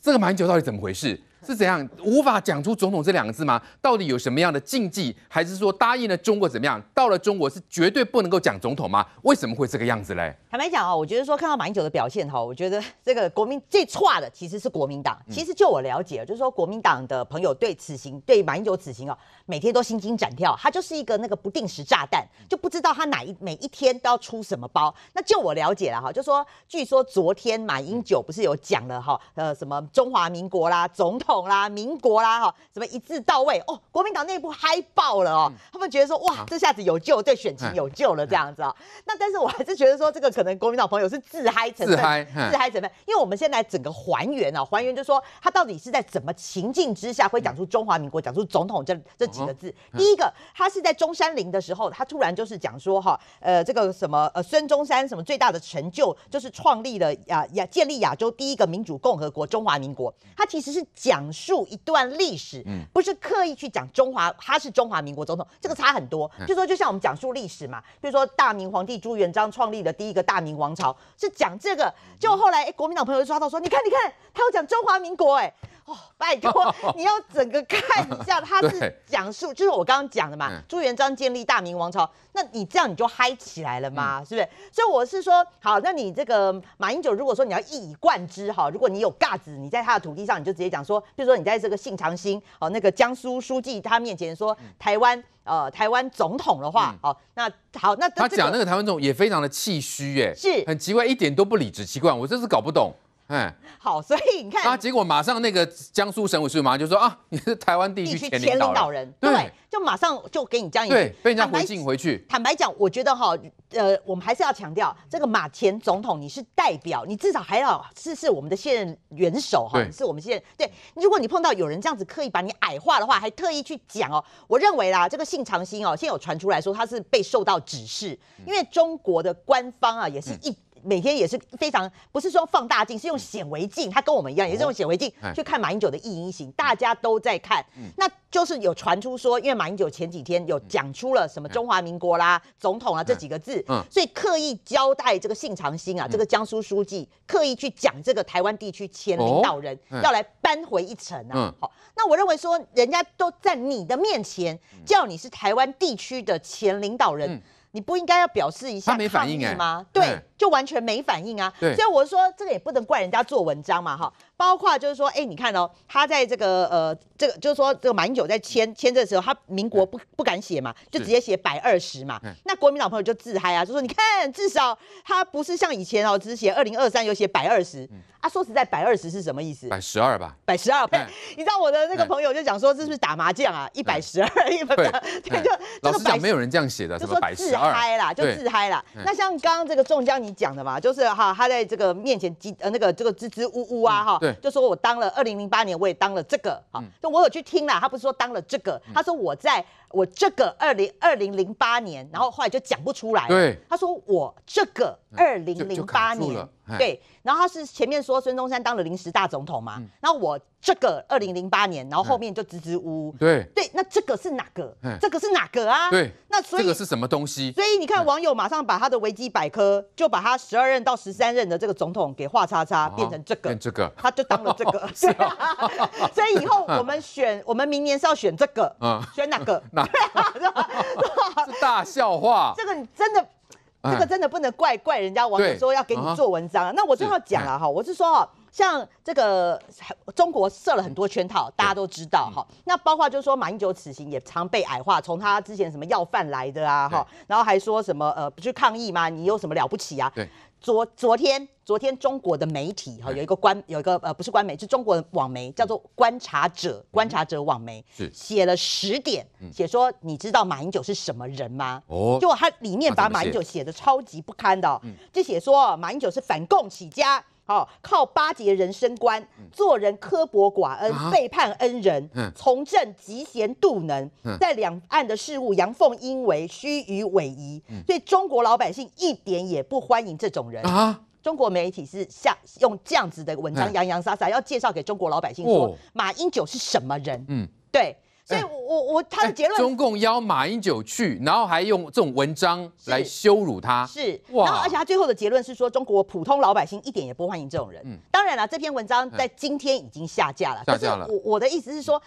这个蛮久到底怎么回事？是怎样无法讲出“总统”这两个字吗？到底有什么样的禁忌，还是说答应了中国怎么样？到了中国是绝对不能够讲总统吗？为什么会这个样子嘞？坦白讲啊，我觉得说看到马英九的表现哈，我觉得 [laughs] 这个国民最差的其实是国民党。其实就我了解，就是说国民党的朋友对此行对马英九此行哦，每天都心惊胆跳。他就是一个那个不定时炸弹，就不知道他哪一每一天都要出什么包。那就我了解了哈，就说据说昨天马英九不是有讲了哈，呃，什么中华民国啦、总统啦、民国啦哈，什么一字到位哦，国民党内部嗨爆了哦，他们觉得说哇，这下子有救，对选情有救了这样子哦。那但是我还是觉得说这个。可能国民党朋友是自嗨成分，自嗨成分，因为我们现在整个还原啊，还原就说他到底是在怎么情境之下会讲出中华民国、讲出总统这这几个字。第一个，他是在中山陵的时候，他突然就是讲说哈，呃，这个什么呃，孙中山什么最大的成就就是创立了亚亚建立亚洲第一个民主共和国中华民国。他其实是讲述一段历史，不是刻意去讲中华，他是中华民国总统，这个差很多。就说就像我们讲述历史嘛，比如说大明皇帝朱元璋创立的第一个。大明王朝是讲这个，就后来哎，国民党朋友就抓到说，你看你看，他要讲中华民国哎。哦，拜托，你要整个看一下，他是 [laughs] 讲述，就是我刚刚讲的嘛，朱元璋建立大明王朝，那你这样你就嗨起来了嘛，是不是？所以我是说，好，那你这个马英九，如果说你要一以贯之哈，如果你有尬子，你在他的土地上，你就直接讲说，比如说你在这个信长兴哦，那个江苏书记他面前说台湾呃台湾总统的话，哦，那好，那他讲那个台湾总统也非常的气虚耶，是很奇怪，一点都不理直，奇怪，我真是搞不懂。哎，好，所以你看，啊，结果马上那个江苏省委书记马上就说啊，你是台湾地区前领导人，对，就马上就给你将一被人家回敬回去。坦白讲，我觉得哈，呃，我们还是要强调，这个马前总统你是代表，你至少还要是是我们的现任元首哈，是我们现对。如果你碰到有人这样子刻意把你矮化的话，还特意去讲哦，我认为啦，这个信长兴哦，现在有传出来说他是被受到指示，因为中国的官方啊也是一。每天也是非常，不是说放大镜，是用显微镜。他跟我们一样，也是用显微镜去看马英九的意淫型。大家都在看，那就是有传出说，因为马英九前几天有讲出了什么“中华民国”啦、总统啊这几个字，所以刻意交代这个信长兴啊，这个江苏书记刻意去讲这个台湾地区前领导人要来扳回一城啊。好，那我认为说，人家都在你的面前叫你是台湾地区的前领导人。你不应该要表示一下抗议吗？对，就完全没反应啊。所以我说这个也不能怪人家做文章嘛，哈。包括就是说，哎，你看哦，他在这个呃，这个就是说这个英久在签签的时候，他民国不不敢写嘛，就直接写百二十嘛。那国民老朋友就自嗨啊，就说你看，至少他不是像以前哦，只写二零二三，有写百二十啊。说实在，百二十是什么意思？百十二吧。百十二，你知道我的那个朋友就讲说，这是不是打麻将啊？一百十二，一百。[laughs] 对，就。老师讲没有人这样写的，就说自嗨啦，就自嗨啦。那像刚刚这个中江你讲的嘛，就是哈，他在这个面前呃那个这个支支吾吾啊哈。就说我当了，二零零八年我也当了这个，好，就我有去听了。他不是说当了这个，他说我在我这个二零二零零八年，然后后来就讲不出来。对，他说我这个。二零零八年，对，然后他是前面说孙中山当了临时大总统嘛，那、后我这个二零零八年，然后后面就支支吾吾，对，对，那这个是哪个？这个是哪个啊？对，那所以这个是什么东西？所以你看网友马上把他的维基百科，就把他十二任到十三任的这个总统给画叉叉，变成这个，这个，他就当了这个，[laughs] 是对，[laughs] 所以以后我们选，我们明年是要选这个，嗯，选哪个？[laughs] 哪个？是大笑话，这个你真的。这个真的不能怪怪人家网友说要给你做文章，那我正要讲了哈，我是说哈。像这个中国设了很多圈套，大家都知道哈。那包括就是说，马英九此行也常被矮化，从他之前什么要饭来的啊哈，然后还说什么呃，不是抗议吗？你有什么了不起啊？对。昨昨天昨天，中国的媒体哈有一个官有一个呃，不是官媒，是中国的网媒，叫做观察者观察者网媒，是写了十点，写说你知道马英九是什么人吗？哦，就他里面把马英九写的超级不堪的，就写说马英九是反共起家。好，靠巴结人生官，做人刻薄寡恩，背叛恩人，从政嫉贤妒能，在两岸的事务阳奉阴违，虚与委蛇，所以中国老百姓一点也不欢迎这种人啊！中国媒体是下用这样子的文章洋洋洒洒，要介绍给中国老百姓说马英九是什么人？嗯，对。所以，我我他的结论，中共邀马英九去，然后还用这种文章来羞辱他，是，然后而且他最后的结论是说，中国普通老百姓一点也不欢迎这种人。嗯，当然了，这篇文章在今天已经下架了。下架了。我我的意思是说，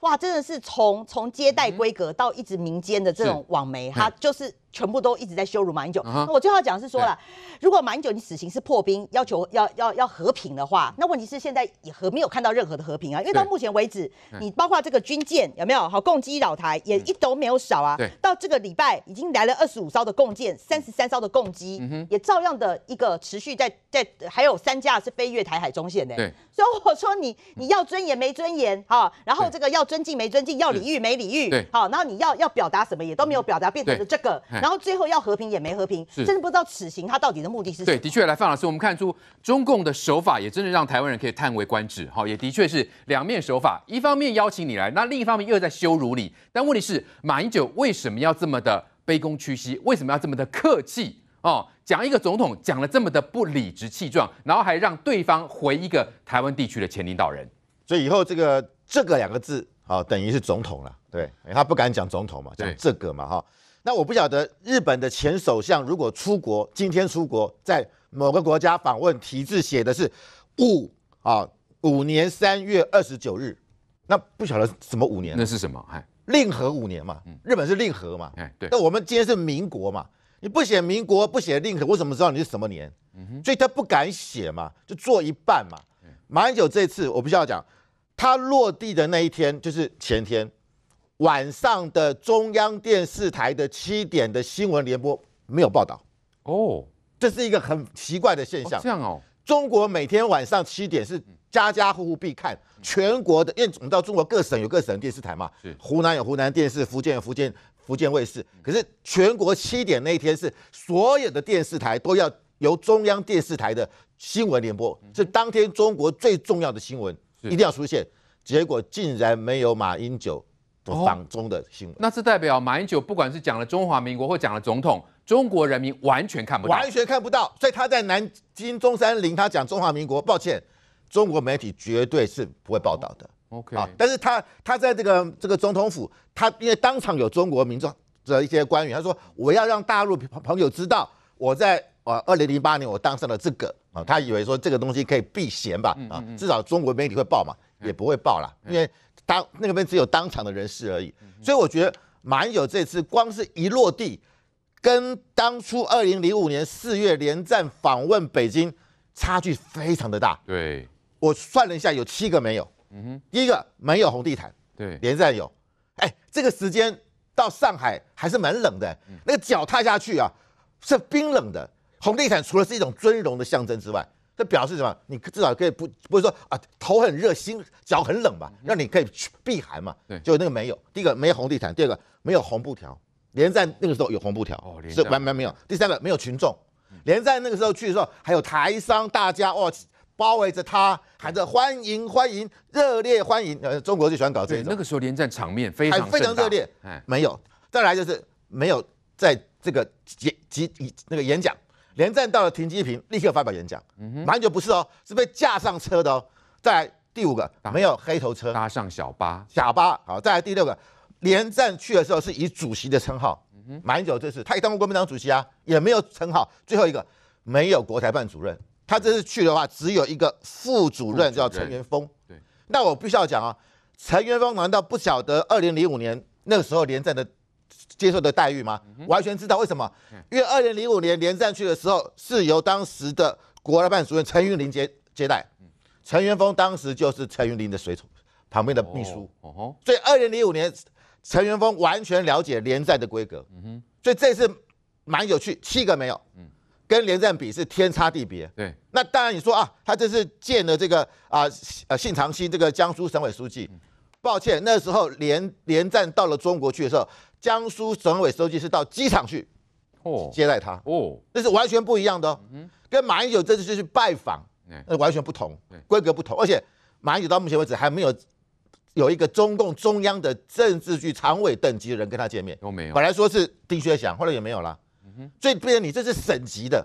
哇，真的是从从接待规格到一直民间的这种网媒，他就是。全部都一直在羞辱马英九。我最后讲是说了，如果马英九你死刑是破冰，要求要要要和平的话，那问题是现在也和没有看到任何的和平啊。因为到目前为止，你包括这个军舰有没有好共机扰台也一都没有少啊。到这个礼拜已经来了二十五艘的共舰，三十三艘的共机，也照样的一个持续在在，还有三架是飞越台海中线的。对，所以我说你你要尊严没尊严哈，然后这个要尊敬没尊敬，要礼遇没礼遇，好，然后你要要表达什么也都没有表达，变成了这个。然后最后要和平也没和平，甚至不知道此行他到底的目的是什么。对，的确，来范老师，我们看出中共的手法也真的让台湾人可以叹为观止。哈，也的确是两面手法，一方面邀请你来，那另一方面又在羞辱你。但问题是，马英九为什么要这么的卑躬屈膝？为什么要这么的客气？哦，讲一个总统讲了这么的不理直气壮，然后还让对方回一个台湾地区的前领导人。所以以后这个这个两个字，好，等于是总统了。对他不敢讲总统嘛，讲这个嘛，哈。那我不晓得日本的前首相如果出国，今天出国在某个国家访问，题字写的是“五”啊，五年三月二十九日，那不晓得什么五年。那是什么？哎，令和五年嘛，日本是令和嘛。哎，对。那我们今天是民国嘛，你不写民国，不写令和，我怎么知道你是什么年？嗯所以他不敢写嘛，就做一半嘛。马英九这次，我不需要讲，他落地的那一天就是前天。晚上的中央电视台的七点的新闻联播没有报道哦，这是一个很奇怪的现象。这样哦，中国每天晚上七点是家家户户必看，全国的，因为我们到中国各省有各省电视台嘛，湖南有湖南电视，福建有福建福建卫视。可是全国七点那一天是所有的电视台都要由中央电视台的新闻联播，是当天中国最重要的新闻，一定要出现。结果竟然没有马英九。党中的新闻，那是代表马英九，不管是讲了中华民国或讲了总统，中国人民完全看不到，完全看不到。所以他在南京中山陵，他讲中华民国，抱歉，中国媒体绝对是不会报道的。OK 啊，但是他他在这个这个总统府，他因为当场有中国民众的一些官员，他说我要让大陆朋友知道，我在啊，二零零八年我当上了这个啊，他以为说这个东西可以避嫌吧？啊，至少中国媒体会报嘛，也不会报啦，因为。当那边只有当场的人士而已，所以我觉得英有这次光是一落地，跟当初二零零五年四月连战访问北京差距非常的大。对，我算了一下，有七个没有。嗯哼，第一个没有红地毯，对，连战有。哎，这个时间到上海还是蛮冷的，那个脚踏下去啊，是冰冷的。红地毯除了是一种尊荣的象征之外，这表示什么？你至少可以不不是说啊，头很热，心脚很冷嘛，让你可以去避寒嘛。对，就那个没有。第一个没红地毯，第二个没有红布条。连战那个时候有红布条，是完没没有。第三个没有群众。连战那个时候去的时候，还有台商大家哇包围着他，喊着欢迎欢迎，热烈欢迎。呃，中国就喜欢搞这种。那个时候连战场面非常非常热烈。哎，没有。再来就是没有在这个演及那个演讲。连战到了停机坪，立刻发表演讲。英久不是哦，是被架上车的哦。再来第五个，没有黑头车，搭上小巴。小巴好，再来第六个，连战去的时候是以主席的称号。英久这次他当过国民党主席啊，也没有称号。最后一个没有国台办主任，他这次去的话只有一个副主任，叫陈元峰。对，那我必须要讲啊，陈元峰难道不晓得二零零五年那个时候连战的？接受的待遇吗？完全知道为什么？因为二零零五年连战去的时候，是由当时的国台办主任陈云林接接待，陈元峰当时就是陈云林的随从，旁边的秘书。哦所以二零零五年，陈元峰完全了解连战的规格。嗯所以这次蛮有趣，七个没有，嗯，跟连战比是天差地别。对。那当然你说啊，他这次见了这个啊呃信长西这个江苏省委书记，抱歉，那时候连连战到了中国去的时候。江苏省委书记是到机场去，哦，接待他，哦，那是完全不一样的，嗯，跟马英九这次去拜访，那完全不同，规格不同，而且马英九到目前为止还没有有一个中共中央的政治局常委等级的人跟他见面，都没有。本来说是丁薛祥，后来也没有了。嗯哼，所以不成你这是省级的，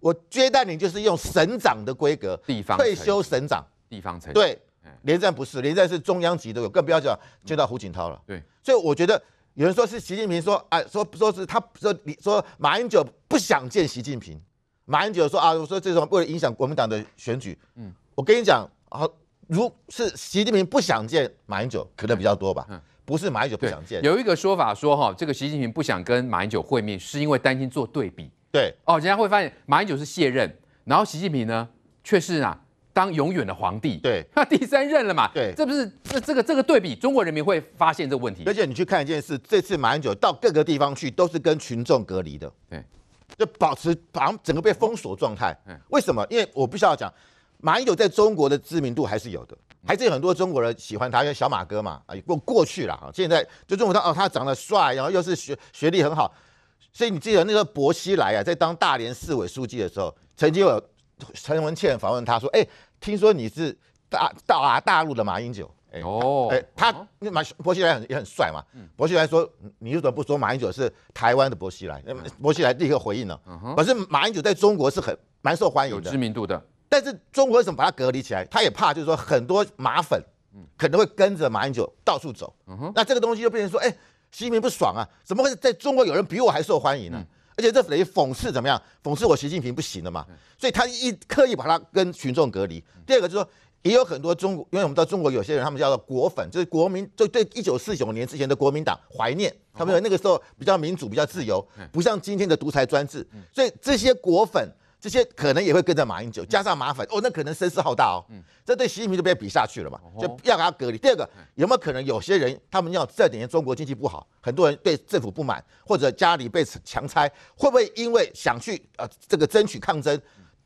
我接待你就是用省长的规格，地方退休省长，地方层对，连战不是，连战是中央级的，有更不要讲见到胡锦涛了。对，所以我觉得。有人说是习近平说，哎，说说是他说你说马英九不想见习近平，马英九说啊，我说这种为了影响国民党的选举，嗯，我跟你讲啊，如是习近平不想见马英九可能比较多吧，嗯，不是马英九不想见。有一个说法说哈，这个习近平不想跟马英九会面，是因为担心做对比，对，哦，人家会发现马英九是卸任，然后习近平呢却是啊。当永远的皇帝，对，他第三任了嘛，对，这不是这这个这个对比，中国人民会发现这个问题。而且你去看一件事，这次马英九到各个地方去，都是跟群众隔离的，对，就保持把整个被封锁状态。嗯，为什么？因为我必须要讲，马英九在中国的知名度还是有的，还是有很多中国人喜欢他，因为小马哥嘛，啊过过去了啊，现在就中国他哦，他长得帅，然后又是学学历很好，所以你记得那个薄熙来啊，在当大连市委书记的时候，曾经有。陈文茜访问他说：“哎，听说你是大到啊大陆的马英九，哎，哎，他马伯希来也很帅嘛。薄熙来说，你怎么不说马英九是台湾的薄熙来？薄熙来立刻回应了，可是马英九在中国是很蛮受欢迎、有知名度的。但是中国为什么把他隔离起来？他也怕，就是说很多马粉可能会跟着马英九到处走。那这个东西就变成说，哎，近平不爽啊，怎么会在中国有人比我还受欢迎呢。”而且这等于讽刺怎么样？讽刺我习近平不行了嘛？所以他一刻意把他跟群众隔离。第二个就是说，也有很多中国，因为我们知道中国有些人他们叫做“国粉”，就是国民就对一九四九年之前的国民党怀念，他们说那个时候比较民主、比较自由，不像今天的独裁专制。所以这些“国粉”。这些可能也会跟着马英九，加上马粉，哦，那可能声势浩大哦。嗯，这对习近平就被比下去了嘛，就要给他隔离。第二个，有没有可能有些人他们要这几年中国经济不好，很多人对政府不满，或者家里被强拆，会不会因为想去呃这个争取抗争，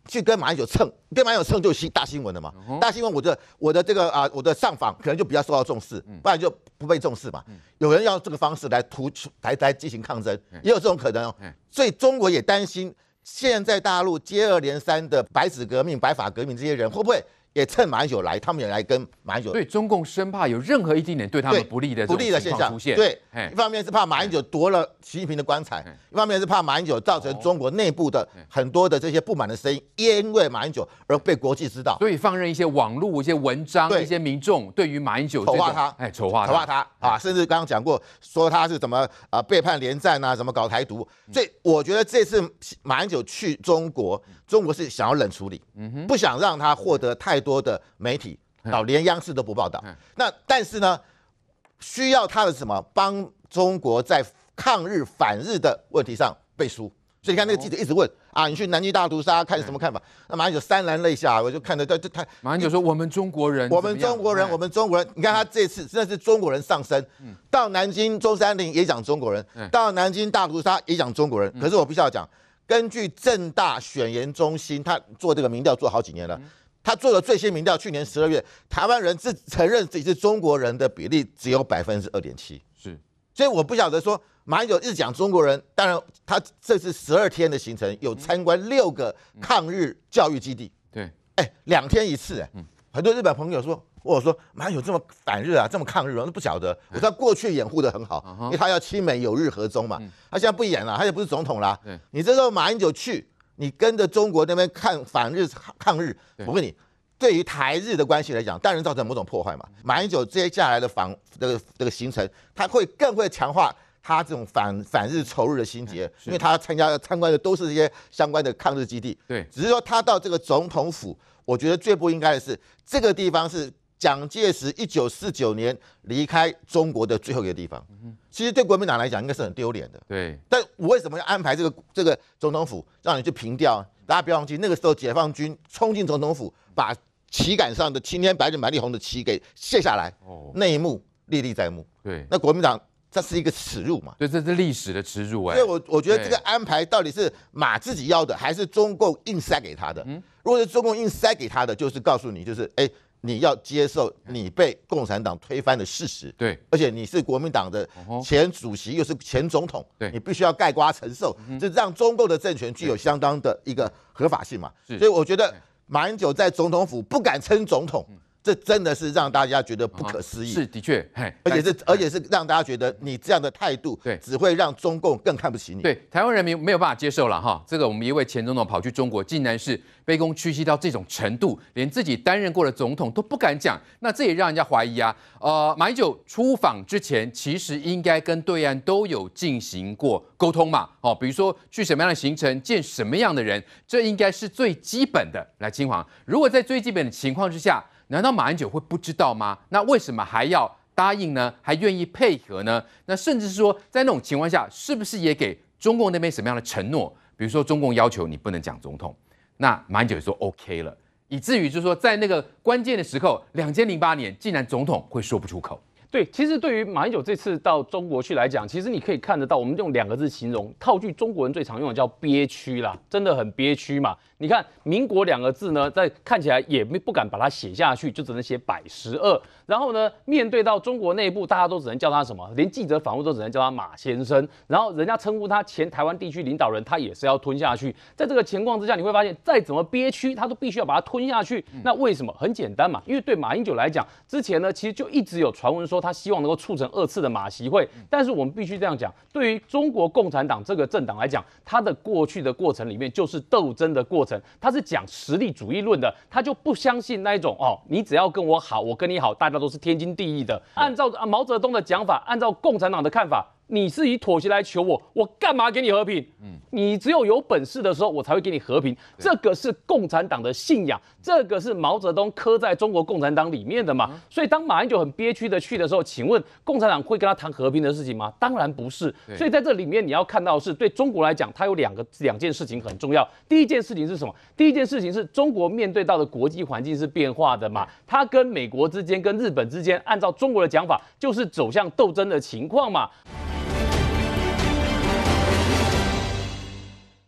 去跟马英九蹭，跟马英九蹭就新大新闻了嘛？大新闻，我的我的这个啊，我的上访可能就比较受到重视，不然就不被重视嘛。有人要这个方式来出，来来进行抗争，也有这种可能。所以中国也担心。现在大陆接二连三的白纸革命、白法革命，这些人会不会？也趁马英九来，他们也来跟马英九。对中共生怕有任何一丁点对他们不利的不利的现象出现。对，一方面是怕马英九夺了习近平的棺材，一方面是怕马英九造成中国内部的很多的这些不满的声音，因为马英九而被国际知道。所以放任一些网络、一些文章、一些民众对于马英九丑化他，哎，丑化他，丑化他啊！甚至刚刚讲过，说他是怎么啊背叛连战啊，怎么搞台独。所以我觉得这次马英九去中国。中国是想要冷处理，嗯哼，不想让他获得太多的媒体，哦，连央视都不报道。那但是呢，需要他的什么？帮中国在抗日反日的问题上背书。所以你看那个记者一直问啊，你去南京大屠杀看什么看法？那马英九潸然泪下，我就看着他，这他。马英九说：“我们中国人，我们中国人，我们中国人。”你看他这次真的是中国人上身，嗯，到南京中山陵也讲中国人，到南京大屠杀也讲中国人。可是我必须要讲。根据正大选研中心，他做这个民调做好几年了。他做的最新民调，去年十二月，台湾人自承认自己是中国人的比例只有百分之二点七。是，所以我不晓得说马英九日讲中国人。当然，他这是十二天的行程，有参观六个抗日教育基地。对，哎，两天一次。嗯，很多日本朋友说。我说马英九这么反日啊，这么抗日啊，那不晓得。我知道过去掩护的很好，因为他要亲美友日和中嘛。他现在不演了，他也不是总统了。你这时候马英九去，你跟着中国那边看反日抗日，我问你，对于台日的关系来讲，当然造成某种破坏嘛。马英九接下来的访这个这个行程，他会更会强化他这种反反日仇日的心结，因为他参加参观的都是这些相关的抗日基地。对，只是说他到这个总统府，我觉得最不应该的是这个地方是。蒋介石一九四九年离开中国的最后一个地方，其实对国民党来讲应该是很丢脸的。对，但我为什么要安排这个这个总统府让你去平掉？大家不要忘记，那个时候解放军冲进总统府，把旗杆上的青天白日满地红的旗给卸下来。哦，那一幕历历在目。对，那国民党这是一个耻辱嘛？对，这是历史的耻辱。哎，所以我我觉得这个安排到底是马自己要的，还是中共硬塞给他的？嗯，如果是中共硬塞给他的，就是告诉你，就是哎。你要接受你被共产党推翻的事实，对，而且你是国民党的前主席，又是前总统，对，你必须要盖瓜承受，这让中共的政权具有相当的一个合法性嘛。所以我觉得马英九在总统府不敢称总统。这真的是让大家觉得不可思议，是的确，而且是而且是让大家觉得你这样的态度，对，只会让中共更看不起你。对，台湾人民没有办法接受了哈，这个我们一位前总统跑去中国，竟然是卑躬屈膝到这种程度，连自己担任过的总统都不敢讲。那这也让人家怀疑啊，呃，马英九出访之前，其实应该跟对岸都有进行过沟通嘛，哦，比如说去什么样的行程，见什么样的人，这应该是最基本的。来清华，如果在最基本的情况之下。难道马英九会不知道吗？那为什么还要答应呢？还愿意配合呢？那甚至是说，在那种情况下，是不是也给中共那边什么样的承诺？比如说，中共要求你不能讲总统，那马英九说 OK 了，以至于就是说，在那个关键的时刻，两千零八年，竟然总统会说不出口。对，其实对于马英九这次到中国去来讲，其实你可以看得到，我们用两个字形容套句，中国人最常用的叫憋屈啦，真的很憋屈嘛。你看“民国”两个字呢，在看起来也没不敢把它写下去，就只能写“百十二”。然后呢，面对到中国内部，大家都只能叫他什么，连记者访问都只能叫他马先生。然后人家称呼他前台湾地区领导人，他也是要吞下去。在这个情况之下，你会发现再怎么憋屈，他都必须要把它吞下去。那为什么？很简单嘛，因为对马英九来讲，之前呢其实就一直有传闻说。他希望能够促成二次的马席会，但是我们必须这样讲，对于中国共产党这个政党来讲，它的过去的过程里面就是斗争的过程，它是讲实力主义论的，它就不相信那一种哦，你只要跟我好，我跟你好，大家都是天经地义的。按照毛泽东的讲法，按照共产党的看法。你是以妥协来求我，我干嘛给你和平？嗯，你只有有本事的时候，我才会给你和平。这个是共产党的信仰，这个是毛泽东刻在中国共产党里面的嘛。所以当马英九很憋屈的去的时候，请问共产党会跟他谈和平的事情吗？当然不是。所以在这里面你要看到的是，对中国来讲，它有两个两件事情很重要。第一件事情是什么？第一件事情是中国面对到的国际环境是变化的嘛。它跟美国之间、跟日本之间，按照中国的讲法，就是走向斗争的情况嘛。